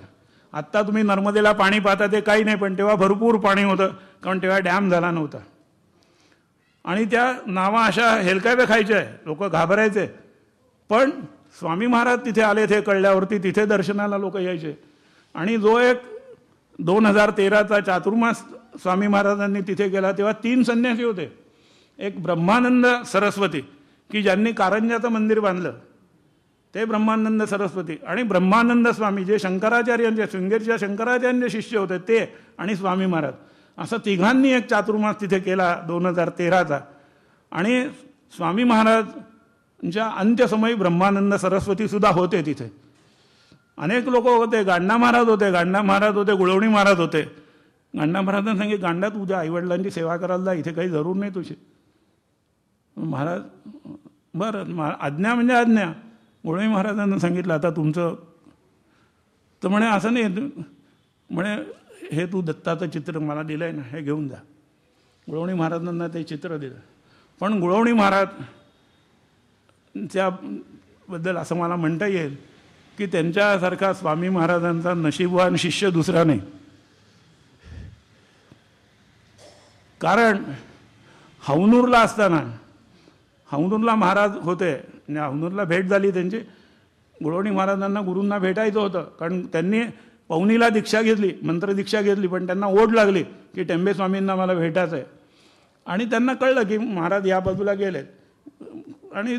आत्ता तुम्ही नर्मदेला पाणी पाहता ते काही नाही पण तेव्हा भरपूर पाणी होतं कारण तेव्हा डॅम झाला नव्हता आणि त्या नावा अशा हेलकाव्या खायच्या लोक घाबरायचे पण स्वामी महाराज तिथे आले ते कळल्यावरती तिथे दर्शनाला लोक यायचे आणि जो एक दोन हजार तेराचा चातुर्मास स्वामी महाराजांनी तिथे गेला तेव्हा तीन संन्यासी होते एक ब्रह्मानंद सरस्वती की ज्यांनी कारंजाचं मंदिर बांधलं ते ब्रह्मानंद सरस्वती आणि ब्रह्मानंद स्वामी जे शंकराचार्यांचे शृंगेरच्या शंकराचार्यांचे शिष्य होते ते आणि स्वामी महाराज असं तिघांनी एक चातुर्मास तिथे केला दोन हजार तेराचा आणि स्वामी महाराजांच्या अंत्यसमयी ब्रह्मानंद सरस्वतीसुद्धा होते तिथे अनेक लोक होते गांडा महाराज होते गांडा महाराज होते गुळवणी महाराज होते गांडा महाराजांना सांगे गांड्यात उद्या आईवडिलांची सेवा करायला जा इथे काही जरूर नाही तुझी महाराज बरं आज्ञा म्हणजे आज्ञा गुळवणी महाराजांना सांगितलं आता तुमचं तर म्हणे असं नाही म्हणे हे तू दत्ताचं चित्र मला दिलं आहे ना हे घेऊन जा गुळवणी महाराजांना ते चित्र दिलं पण गुळवणी महाराज त्याबद्दल असं मला म्हणता येईल की त्यांच्यासारखा स्वामी महाराजांचा नशीबवान शिष्य दुसरा नाही कारण हवनूरला असताना हवनूरला महाराज होते आणि अहनूरला भेट झाली त्यांची गुळवणी महाराजांना गुरूंना भेटायचं होतं कारण त्यांनी पवनीला दीक्षा घेतली मंत्र दीक्षा घेतली पण त्यांना ओढ लागली की टेंबे स्वामींना मला भेटायचं आहे आणि त्यांना कळलं की महाराज या बाजूला गेलेत आणि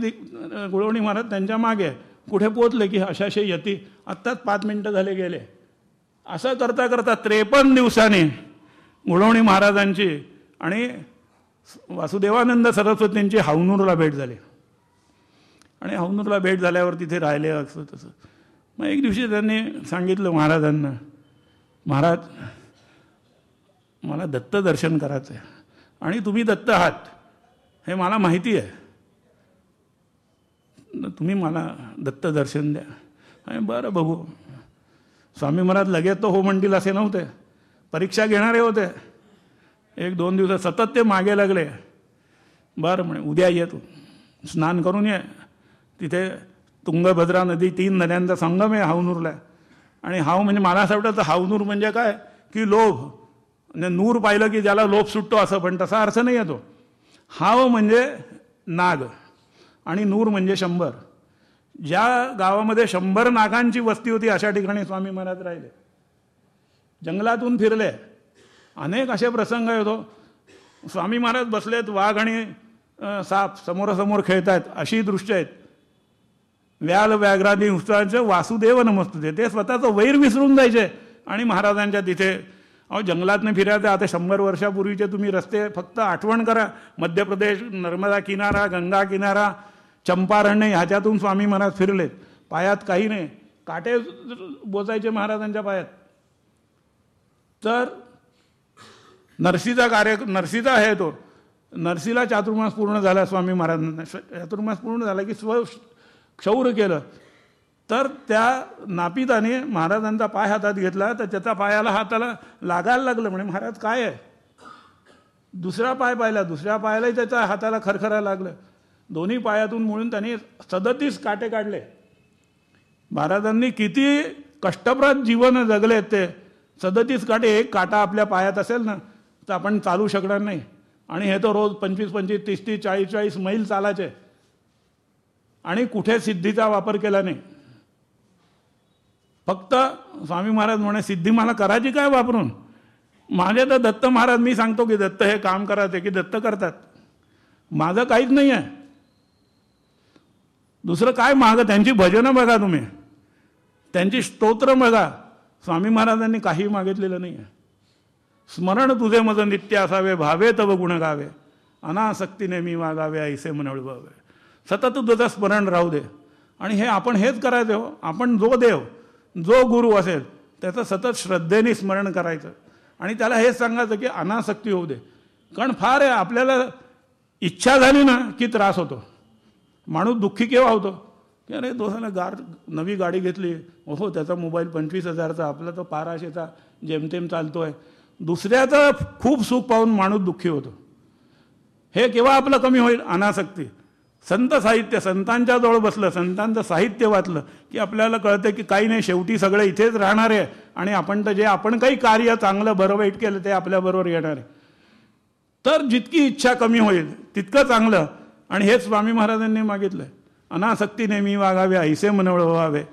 गुळवणी महाराज त्यांच्या मागे कुठे पोचले की अशाशे यती आत्ताच पाच मिनटं झाले गेले असं करता करता त्रेपन्न दिवसाने गुळवणी महाराजांची आणि वासुदेवानंद सरस्वतींची हावनूरला भेट झाली आणि हौनूरला भेट झाल्यावर तिथे राहिले असं तसं मग एक दिवशी त्यांनी सांगितलं महाराजांना महाराज मला दत्त दर्शन करायचं आहे आणि तुम्ही दत्त आहात हे मला माहिती आहे तुम्ही मला दत्त दर्शन द्या आणि बरं बघू स्वामी महाराज लगेच तो हो म्हणतील असे नव्हते परीक्षा घेणारे होते एक दोन दिवसात सतत ते मागे लागले बरं म्हणे उद्या ये तू स्नान करून ये तिथे तुंगभद्रा नदी तीन नद्यांचा संगम आहे हावनूरला आणि हाव म्हणजे मला असं वाटतं हावनूर म्हणजे काय की लोभ म्हणजे नूर पाहिलं की ज्याला लोभ सुटतो असं पण तसा अर्थ नाही येतो हाव म्हणजे नाग आणि नूर म्हणजे शंभर ज्या गावामध्ये शंभर नागांची वस्ती होती अशा ठिकाणी स्वामी महाराज राहिले जंगलातून फिरले अनेक असे प्रसंग येतो हो. स्वामी महाराज बसलेत वाघ आणि साप समोरासमोर खेळतायत अशी दृश्य आहेत व्याल व्याघ्रादी हिंसांचे वासुदेव नमस्तुते ते स्वतःचं वैर विसरून जायचे आणि महाराजांच्या तिथे अहो जंगलातनं फिरायचं आता शंभर वर्षापूर्वीचे तुम्ही रस्ते फक्त आठवण करा मध्य प्रदेश नर्मदा किनारा गंगा किनारा चंपारण्य ह्याच्यातून स्वामी महाराज फिरलेत पायात काही नाही काटे बोचायचे महाराजांच्या पायात तर नरसीचा कार्य नरसीचा आहे तो नरसीला चातुर्मास पूर्ण झाला स्वामी महाराजांना चातुर्मास पूर्ण झाला की स्व क्षौर केलं तर त्या नापिताने महाराजांचा पाय हातात घेतला तर त्याचा पायाला हाताला लागायला लागलं म्हणे महाराज काय आहे दुसरा पाय पाहिला दुसऱ्या पायालाही त्याच्या हाताला खरखरायला लागलं दोन्ही पायातून मिळून त्यांनी सदतीस काटे काढले महाराजांनी किती कष्टप्रद जीवन जगले ते सदतीस काटे एक काटा आपल्या पायात असेल ना तर आपण चालू शकणार नाही आणि हे तर रोज पंचवीस पंचवीस तीस तीस चाळीस चाळीस मैल चालायचे आणि कुठे सिद्धीचा वापर केला नाही फक्त स्वामी महाराज म्हणे सिद्धी मला करायची काय वापरून माझे तर दत्त महाराज मी सांगतो की दत्त हे काम करायचे की दत्त करतात माझं काहीच नाही आहे दुसरं काय मागं त्यांची भजनं बघा तुम्ही त्यांची स्तोत्र बघा स्वामी महाराजांनी काही मागितलेलं नाही आहे स्मरण तुझे मज नित्य असावे भावे तव गुण गावे अनासक्तीने मी मागावे ऐसे म्हणवळवावे सतत तुझं स्मरण राहू दे आणि हे आपण हेच करायचं हो आपण जो देव जो गुरु असेल त्याचं सतत श्रद्धेने स्मरण करायचं आणि त्याला हेच सांगायचं की अनासक्ती होऊ दे कारण फार आहे आपल्याला इच्छा झाली ना की त्रास होतो माणूस दुःखी केव्हा होतो की अरे दोसाने गार नवी गाडी घेतली ओहो त्याचा मोबाईल पंचवीस हजारचा आपला तो पाराशेचा जेमतेम चालतो आहे दुसऱ्याचं खूप सुख पाहून माणूस दुःखी होतो हे केव्हा आपलं कमी होईल अनासक्ती संत साहित्य संतांच्या जवळ बसलं संतांचं साहित्य वाचलं की आपल्याला कळतं की काही नाही शेवटी सगळं इथेच राहणार आहे आणि आपण तर जे आपण काही कार्य चांगलं बरं वाईट केलं ते आपल्याबरोबर येणार आहे तर जितकी इच्छा कमी होईल तितकं चांगलं आणि हेच स्वामी महाराजांनी मागितलं आहे अनासक्तीने मी वागावे ऐसे मनवळ व्हावे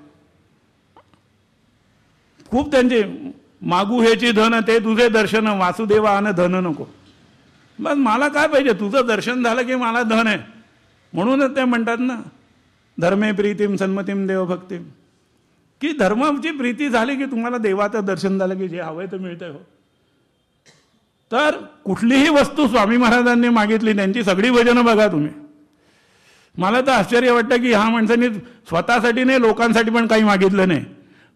खूप त्यांचे मागू ह्याची धन ते तुझे दर्शन वासुदेवा आणि धन नको बस मला काय पाहिजे तुझं दर्शन झालं की मला धन आहे म्हणूनच ते म्हणतात ना धर्मे प्रीतीम सन्मतीम देवभक्तीम की धर्माची प्रीती झाली की तुम्हाला देवाचं दर्शन झालं की जे हवं ते मिळतंय हो तर कुठलीही वस्तू स्वामी महाराजांनी मागितली त्यांची सगळी भजनं बघा तुम्ही मला तर आश्चर्य वाटतं की ह्या माणसांनी स्वतःसाठी नाही लोकांसाठी पण काही मागितलं नाही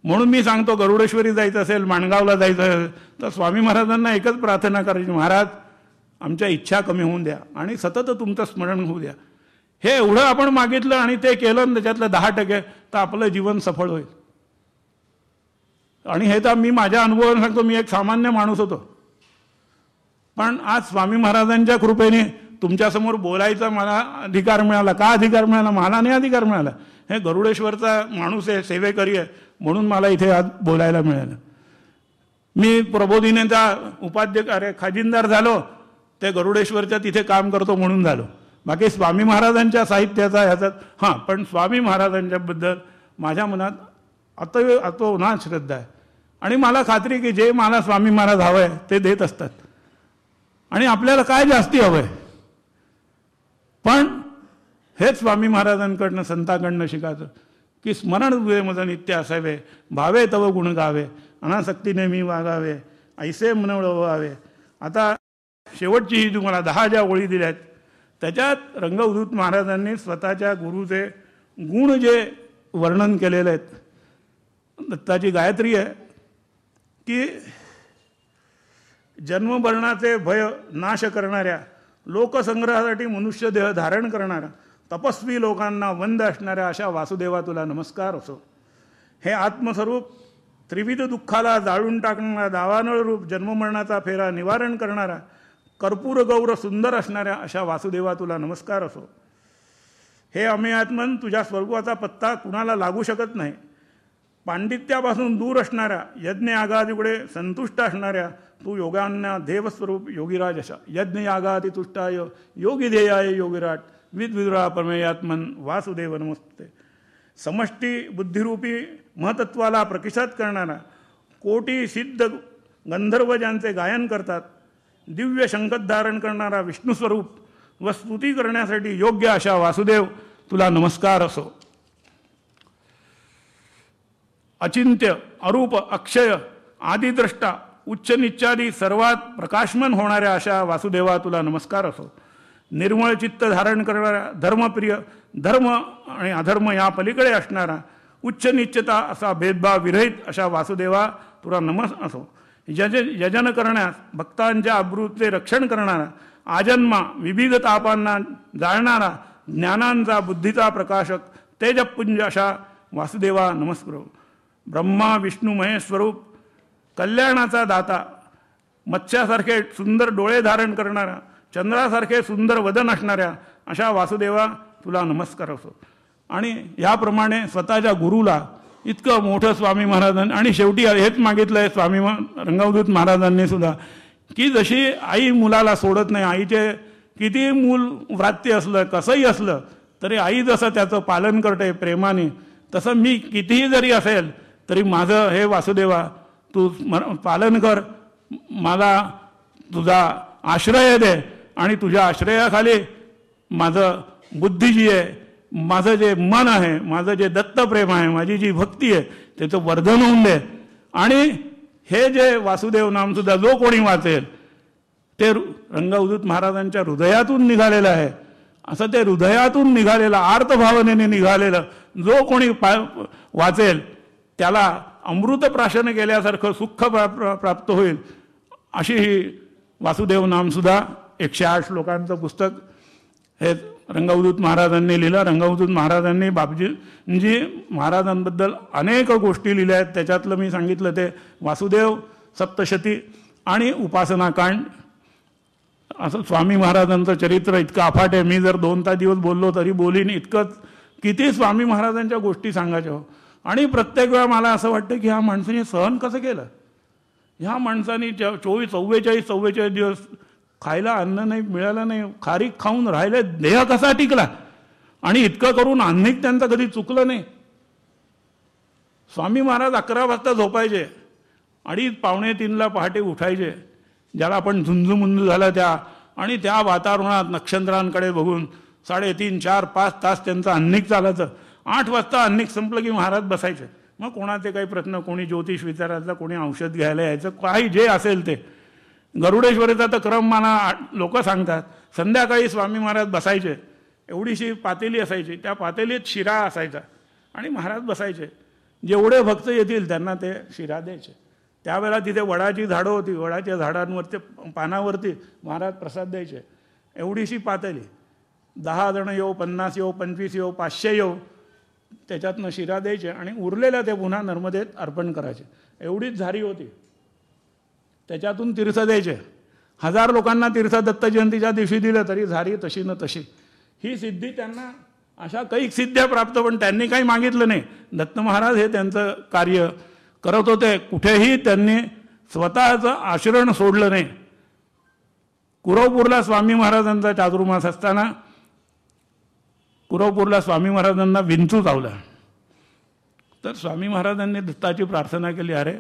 म्हणून मी सांगतो गरुडेश्वरी जायचं असेल माणगावला जायचं असेल तर स्वामी महाराजांना एकच प्रार्थना करायची महाराज आमच्या इच्छा कमी होऊन द्या आणि सतत तुमचं स्मरण होऊ द्या हे एवढं आपण मागितलं आणि ते केलं त्याच्यातलं दहा टक्के तर आपलं जीवन सफळ होईल आणि हे तर मी माझ्या अनुभवाने सांगतो मी एक सामान्य माणूस होतो पण आज स्वामी महाराजांच्या कृपेने तुमच्यासमोर बोलायचा मला अधिकार मिळाला का अधिकार मिळाला मला नाही अधिकार मिळाला हे गरुडेश्वरचा माणूस आहे सेवेकरी आहे म्हणून मला इथे आज बोलायला मिळालं मी प्रबोधिनेचा उपाध्यक्ष अरे खाजिनदार झालो ते गरुडेश्वरच्या तिथे काम करतो म्हणून झालो बाकी स्वामी महाराजांच्या साहित्याचा ह्याचा हां पण स्वामी महाराजांच्याबद्दल माझ्या मनात अत ना श्रद्धा आहे आणि मला खात्री की जे मला स्वामी महाराज हवं आहे ते देत असतात आणि आपल्याला काय जास्ती हवं आहे पण हेच स्वामी महाराजांकडनं संताकडनं शिकायचं की स्मरण दुवे नित्य असावे भावे तव गुण गावे अनासक्तीने मी वागावे ऐसे व्हावे आता शेवटची ही तुम्हाला दहा ज्या ओळी दिल्या आहेत त्याच्यात रंगवधूत महाराजांनी स्वतःच्या गुरुचे गुण जे वर्णन केलेले आहेत दत्ताची गायत्री आहे की जन्ममरणाचे भय नाश करणाऱ्या लोकसंग्रहासाठी मनुष्य देह धारण करणारा तपस्वी लोकांना वंद असणाऱ्या अशा वासुदेवा तुला नमस्कार असो हे आत्मस्वरूप त्रिविध दुःखाला जाळून टाकणारा दावानळ रूप जन्ममरणाचा फेरा निवारण करणारा कर्पूर गौर सुंदर असणाऱ्या अशा वासुदेवा तुला नमस्कार असो हे अमेयात्मन तुझ्या स्वर्गाचा पत्ता कुणाला लागू शकत नाही पांडित्यापासून दूर असणाऱ्या यज्ञ संतुष्ट असणाऱ्या तू योगांना देवस्वरूप योगीराज अशा यज्ञ यागादी तुष्टाय ध्येयाय योगीराट विद्विदुरा परमेयात्मन वासुदेव नमस्ते समष्टी बुद्धिरूपी महतत्वाला प्रतिसाद करणारा कोटी सिद्ध गंधर्व ज्यांचे गायन करतात दिव्य शंकत धारण करणारा स्वरूप व स्तुती करण्यासाठी योग्य अशा वासुदेव तुला नमस्कार असो अचिंत्य अरूप अक्षय आदिद्रष्टा उच्च निच्चादी सर्वात प्रकाशमान होणाऱ्या अशा वासुदेवा तुला नमस्कार असो निर्मळ चित्त धारण करणारा धर्मप्रिय धर्म आणि अधर्म या पलीकडे असणारा उच्च निश्चिता असा भेदभाव विरहित अशा वासुदेवा तुला नमस असो यज यजन करण्यास भक्तांच्या अब्रूचे रक्षण करणारा आजन्मा विविध तापांना जाळणारा ज्ञानांचा बुद्धीचा प्रकाशक तेजपुंज अशा वासुदेवा नमस्कार ब्रह्मा विष्णू महेश स्वरूप कल्याणाचा दाता मत्स्यासारखे सुंदर डोळे धारण करणारा चंद्रासारखे सुंदर वदन असणाऱ्या अशा वासुदेवा तुला नमस्कार असो आणि ह्याप्रमाणे स्वतःच्या गुरुला इतकं मोठं स्वामी महाराजांनी आणि शेवटी हेच मागितलं आहे स्वामी रंगवदूत महाराजांनी सुद्धा की जशी आई मुलाला सोडत नाही आईचे किती मूल व्रात्य असलं कसंही असलं तरी आई जसं त्याचं पालन करते प्रेमाने तसं मी कितीही जरी असेल तरी माझं हे वासुदेवा तू पालन कर मला तुझा आश्रय दे आणि तुझ्या आश्रयाखाली माझं बुद्धी जी आहे माझं जे मन आहे माझं जे दत्तप्रेम आहे माझी जी भक्ती आहे त्याचं वर्धन होऊन दे आणि हे जे वासुदेव नामसुद्धा जो कोणी वाचेल ते रंगवदूत महाराजांच्या हृदयातून निघालेलं आहे असं ते हृदयातून निघालेलं आर्तभावनेने निघालेलं जो कोणी वाचेल त्याला अमृत प्राशन केल्यासारखं सुख प्राप्त होईल अशी ही वासुदेव नामसुद्धा एकशे आठ श्लोकांचं पुस्तक हे रंगावदूत महाराजांनी लिहिलं रंगावदूत महाराजांनी जी महाराजांबद्दल अनेक गोष्टी लिहिल्या आहेत त्याच्यातलं मी सांगितलं ते वासुदेव सप्तशती आणि उपासनाकांड असं स्वामी महाराजांचं चरित्र इतकं अफाट आहे मी जर दोन तास दिवस बोललो तरी बोलीन इतकंच किती स्वामी महाराजांच्या गोष्टी सांगायच्या हो आणि प्रत्येक वेळा मला असं वाटतं की ह्या माणसाने सहन कसं केलं ह्या माणसाने चोवीस चव्वेचाळीस चव्वेचाळीस दिवस खायला अन्न नाही मिळालं नाही खारीक खाऊन राहिले देह कसा टिकला आणि इतकं करून अन्निक त्यांचं कधी चुकलं नाही स्वामी महाराज अकरा वाजता झोपायचे अडीच पावणे तीनला पहाटे उठायचे ज्याला आपण झुंजुमुंज झालं त्या आणि त्या वातावरणात नक्षत्रांकडे बघून साडेतीन चार पाच तास त्यांचं अन्निक चालायचं आठ वाजता अन्निक संपलं की महाराज बसायचे मग कोणाचे काही प्रश्न कोणी ज्योतिष विचारायचा कोणी औषध घ्यायला यायचं काही जे असेल ते गरुडेश्वरीचा तर क्रम मला लोक सांगतात संध्याकाळी स्वामी महाराज बसायचे एवढीशी पातेली असायची त्या पातेलीत शिरा असायचा आणि महाराज बसायचे जेवढे भक्त येतील त्यांना ते शिरा द्यायचे त्यावेळेला तिथे वडाची झाडं होती वडाच्या झाडांवर ते पानावरती महाराज प्रसाद द्यायचे एवढीशी पातेली दहा जणं येऊ पन्नास येऊ पंचवीस येऊ पाचशे येऊ त्याच्यातनं शिरा द्यायचे आणि उरलेल्या ते पुन्हा नर्मदेत अर्पण करायचे एवढीच झारी होती त्याच्यातून तीर्थ द्यायचे हजार लोकांना तीर्थ दत्त जयंतीच्या दिवशी दिलं तरी झाली तशी न तशी ही सिद्धी त्यांना अशा काही सिद्ध्या प्राप्त पण त्यांनी काही मागितलं नाही दत्त महाराज हे त्यांचं कार्य करत होते कुठेही त्यांनी स्वतःचं आश्रण सोडलं नाही कुरवपूरला स्वामी महाराजांचा चादुर्मास असताना कुरवपूरला स्वामी महाराजांना विंचू चावला तर स्वामी महाराजांनी दत्ताची प्रार्थना केली अरे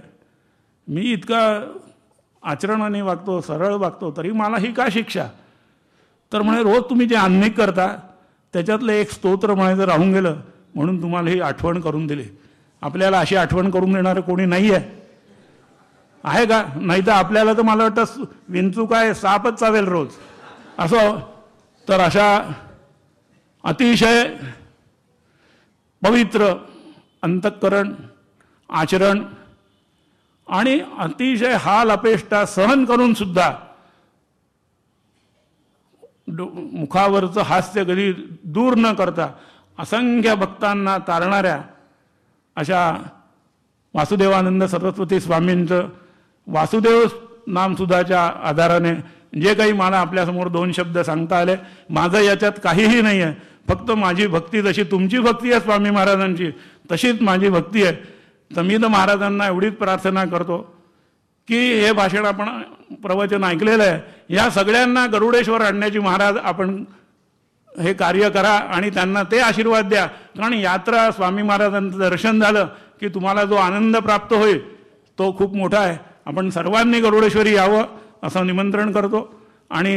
मी इतका आचरणाने वागतो सरळ वागतो तरी मला ही का शिक्षा तर म्हणे रोज तुम्ही जे अन्नेक करता त्याच्यातलं एक स्तोत्र म्हणायचं राहून गेलं म्हणून तुम्हाला ही आठवण करून दिली आपल्याला अशी आठवण करून देणारं कोणी नाही आहे आहे का नाही तर आपल्याला तर मला वाटतं विंचू काय सापच चावेल रोज असं तर अशा अतिशय पवित्र अंतःकरण आचरण आणि अतिशय हाल अपेष्टा सहन करून सुद्धा मुखावरचं हास्य कधी दूर न करता असंख्य भक्तांना तारणाऱ्या अशा वासुदेवानंद सरस्वती स्वामींचं वासुदेव नामसुद्धाच्या आधाराने जे काही मला आपल्यासमोर दोन शब्द सांगता आले माझं याच्यात काहीही नाही आहे फक्त माझी भक्ती जशी तुमची भक्ती आहे स्वामी महाराजांची तशीच माझी भक्ती आहे तर मी तर महाराजांना एवढीच प्रार्थना करतो की हे भाषण आपण प्रवचन ऐकलेलं आहे या सगळ्यांना गरुडेश्वर आणण्याची महाराज आपण हे कार्य करा आणि त्यांना ते आशीर्वाद द्या कारण यात्रा स्वामी महाराजांचं दर्शन झालं की तुम्हाला जो आनंद प्राप्त होईल तो खूप मोठा आहे आपण सर्वांनी गरुडेश्वरी यावं असं निमंत्रण करतो आणि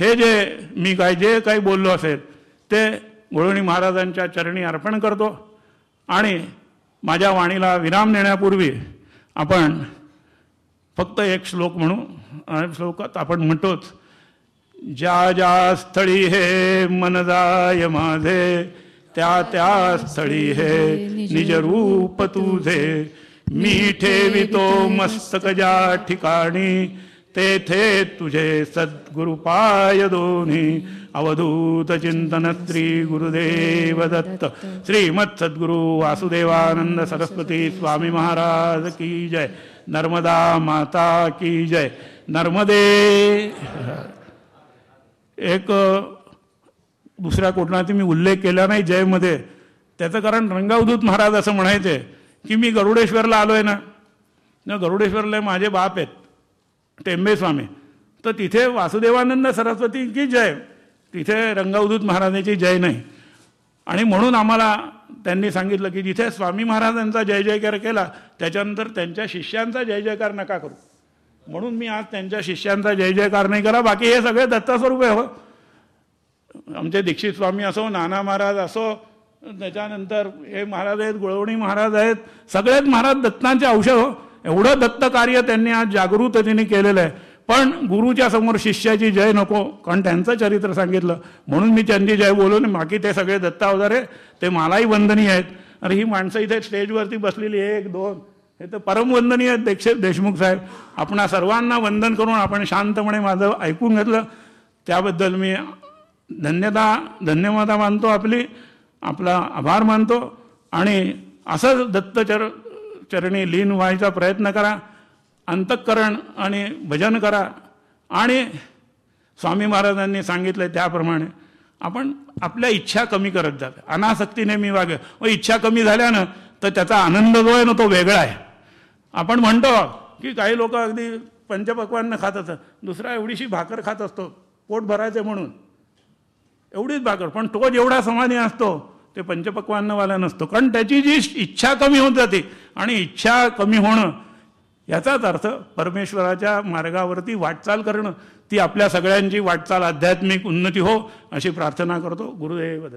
हे जे मी काय जे काही बोललो असेल ते गोळणी महाराजांच्या चरणी अर्पण करतो आणि माझ्या वाणीला विराम देण्यापूर्वी आपण फक्त एक श्लोक म्हणू श्लोकात आपण म्हणतोच ज्या ज्या स्थळी हे मनदाय माझे त्या त्या स्थळी हे रूप तुझे मी ठेवितो मस्तक ज्या ठिकाणी तेथे तुझे सद्गुरुपाय दोन्ही अवधूत चिंतन श्री गुरुदेव दत्त श्रीमत् सद्गुरु वासुदेवानंद सरस्वती स्वामी महाराज की जय नर्मदा माता की जय नर्मदे एक दुसऱ्या कोटनात मी उल्लेख केला नाही जयमध्ये त्याचं कारण रंगावधूत महाराज असं म्हणायचे की मी गरुडेश्वरला आलो आहे ना गरुडेश्वरला माझे बाप आहेत टेंबेस्वामी तर तिथे वासुदेवानंद सरस्वतींची जय तिथे रंगावधूत महाराजांची जय नाही आणि म्हणून आम्हाला त्यांनी सांगितलं की जिथे स्वामी महाराजांचा जय जयकार केला त्याच्यानंतर त्यांच्या शिष्यांचा जय जयकार नका करू म्हणून मी आज त्यांच्या शिष्यांचा जय जयकार नाही करा बाकी हे सगळे दत्तस्वरूप आहे हो आमचे दीक्षित स्वामी असो नाना महाराज असो त्याच्यानंतर हे महाराज आहेत गुळवणी महाराज आहेत सगळेच महाराज दत्तांचे औषध हो एवढं दत्तकार्य त्यांनी आज जागृततेने केलेलं आहे पण गुरुच्या समोर शिष्याची जय नको कारण त्यांचं चरित्र सांगितलं म्हणून मी त्यांची जय बोलून बाकी ते सगळे दत्तावधारे ते मलाही वंदनीय आहेत अरे ही माणसं इथे स्टेजवरती बसलेली एक दोन हे तर परमवंदनीय आहेत दीक्षित देशमुख साहेब आपणा सर्वांना वंदन करून आपण शांतपणे माझं ऐकून घेतलं त्याबद्दल मी धन्यता धन्यवादा मानतो आपली आपला आभार मानतो आणि असं दत्तचर चरणी लीन व्हायचा प्रयत्न करा अंतःकरण आणि भजन करा आणि स्वामी महाराजांनी सांगितलं त्याप्रमाणे आपण आपल्या इच्छा कमी करत जात अनासक्तीने मी वागे व इच्छा कमी झाल्यानं तर त्याचा आनंद जो आहे ना तो वेगळा आहे आपण म्हणतो की काही लोक अगदी पंचपक्वाननं खात दुसरा एवढीशी भाकर खात असतो पोट भरायचं म्हणून एवढीच भाकर पण तो जेवढा समाधी असतो ते पंचपक्वान्नवाला नसतो कारण त्याची जी इच्छा कमी होत जाते आणि इच्छा कमी होणं याचाच अर्थ परमेश्वराच्या मार्गावरती वाटचाल करणं ती आपल्या सगळ्यांची वाटचाल आध्यात्मिक उन्नती हो अशी प्रार्थना करतो गुरुदेव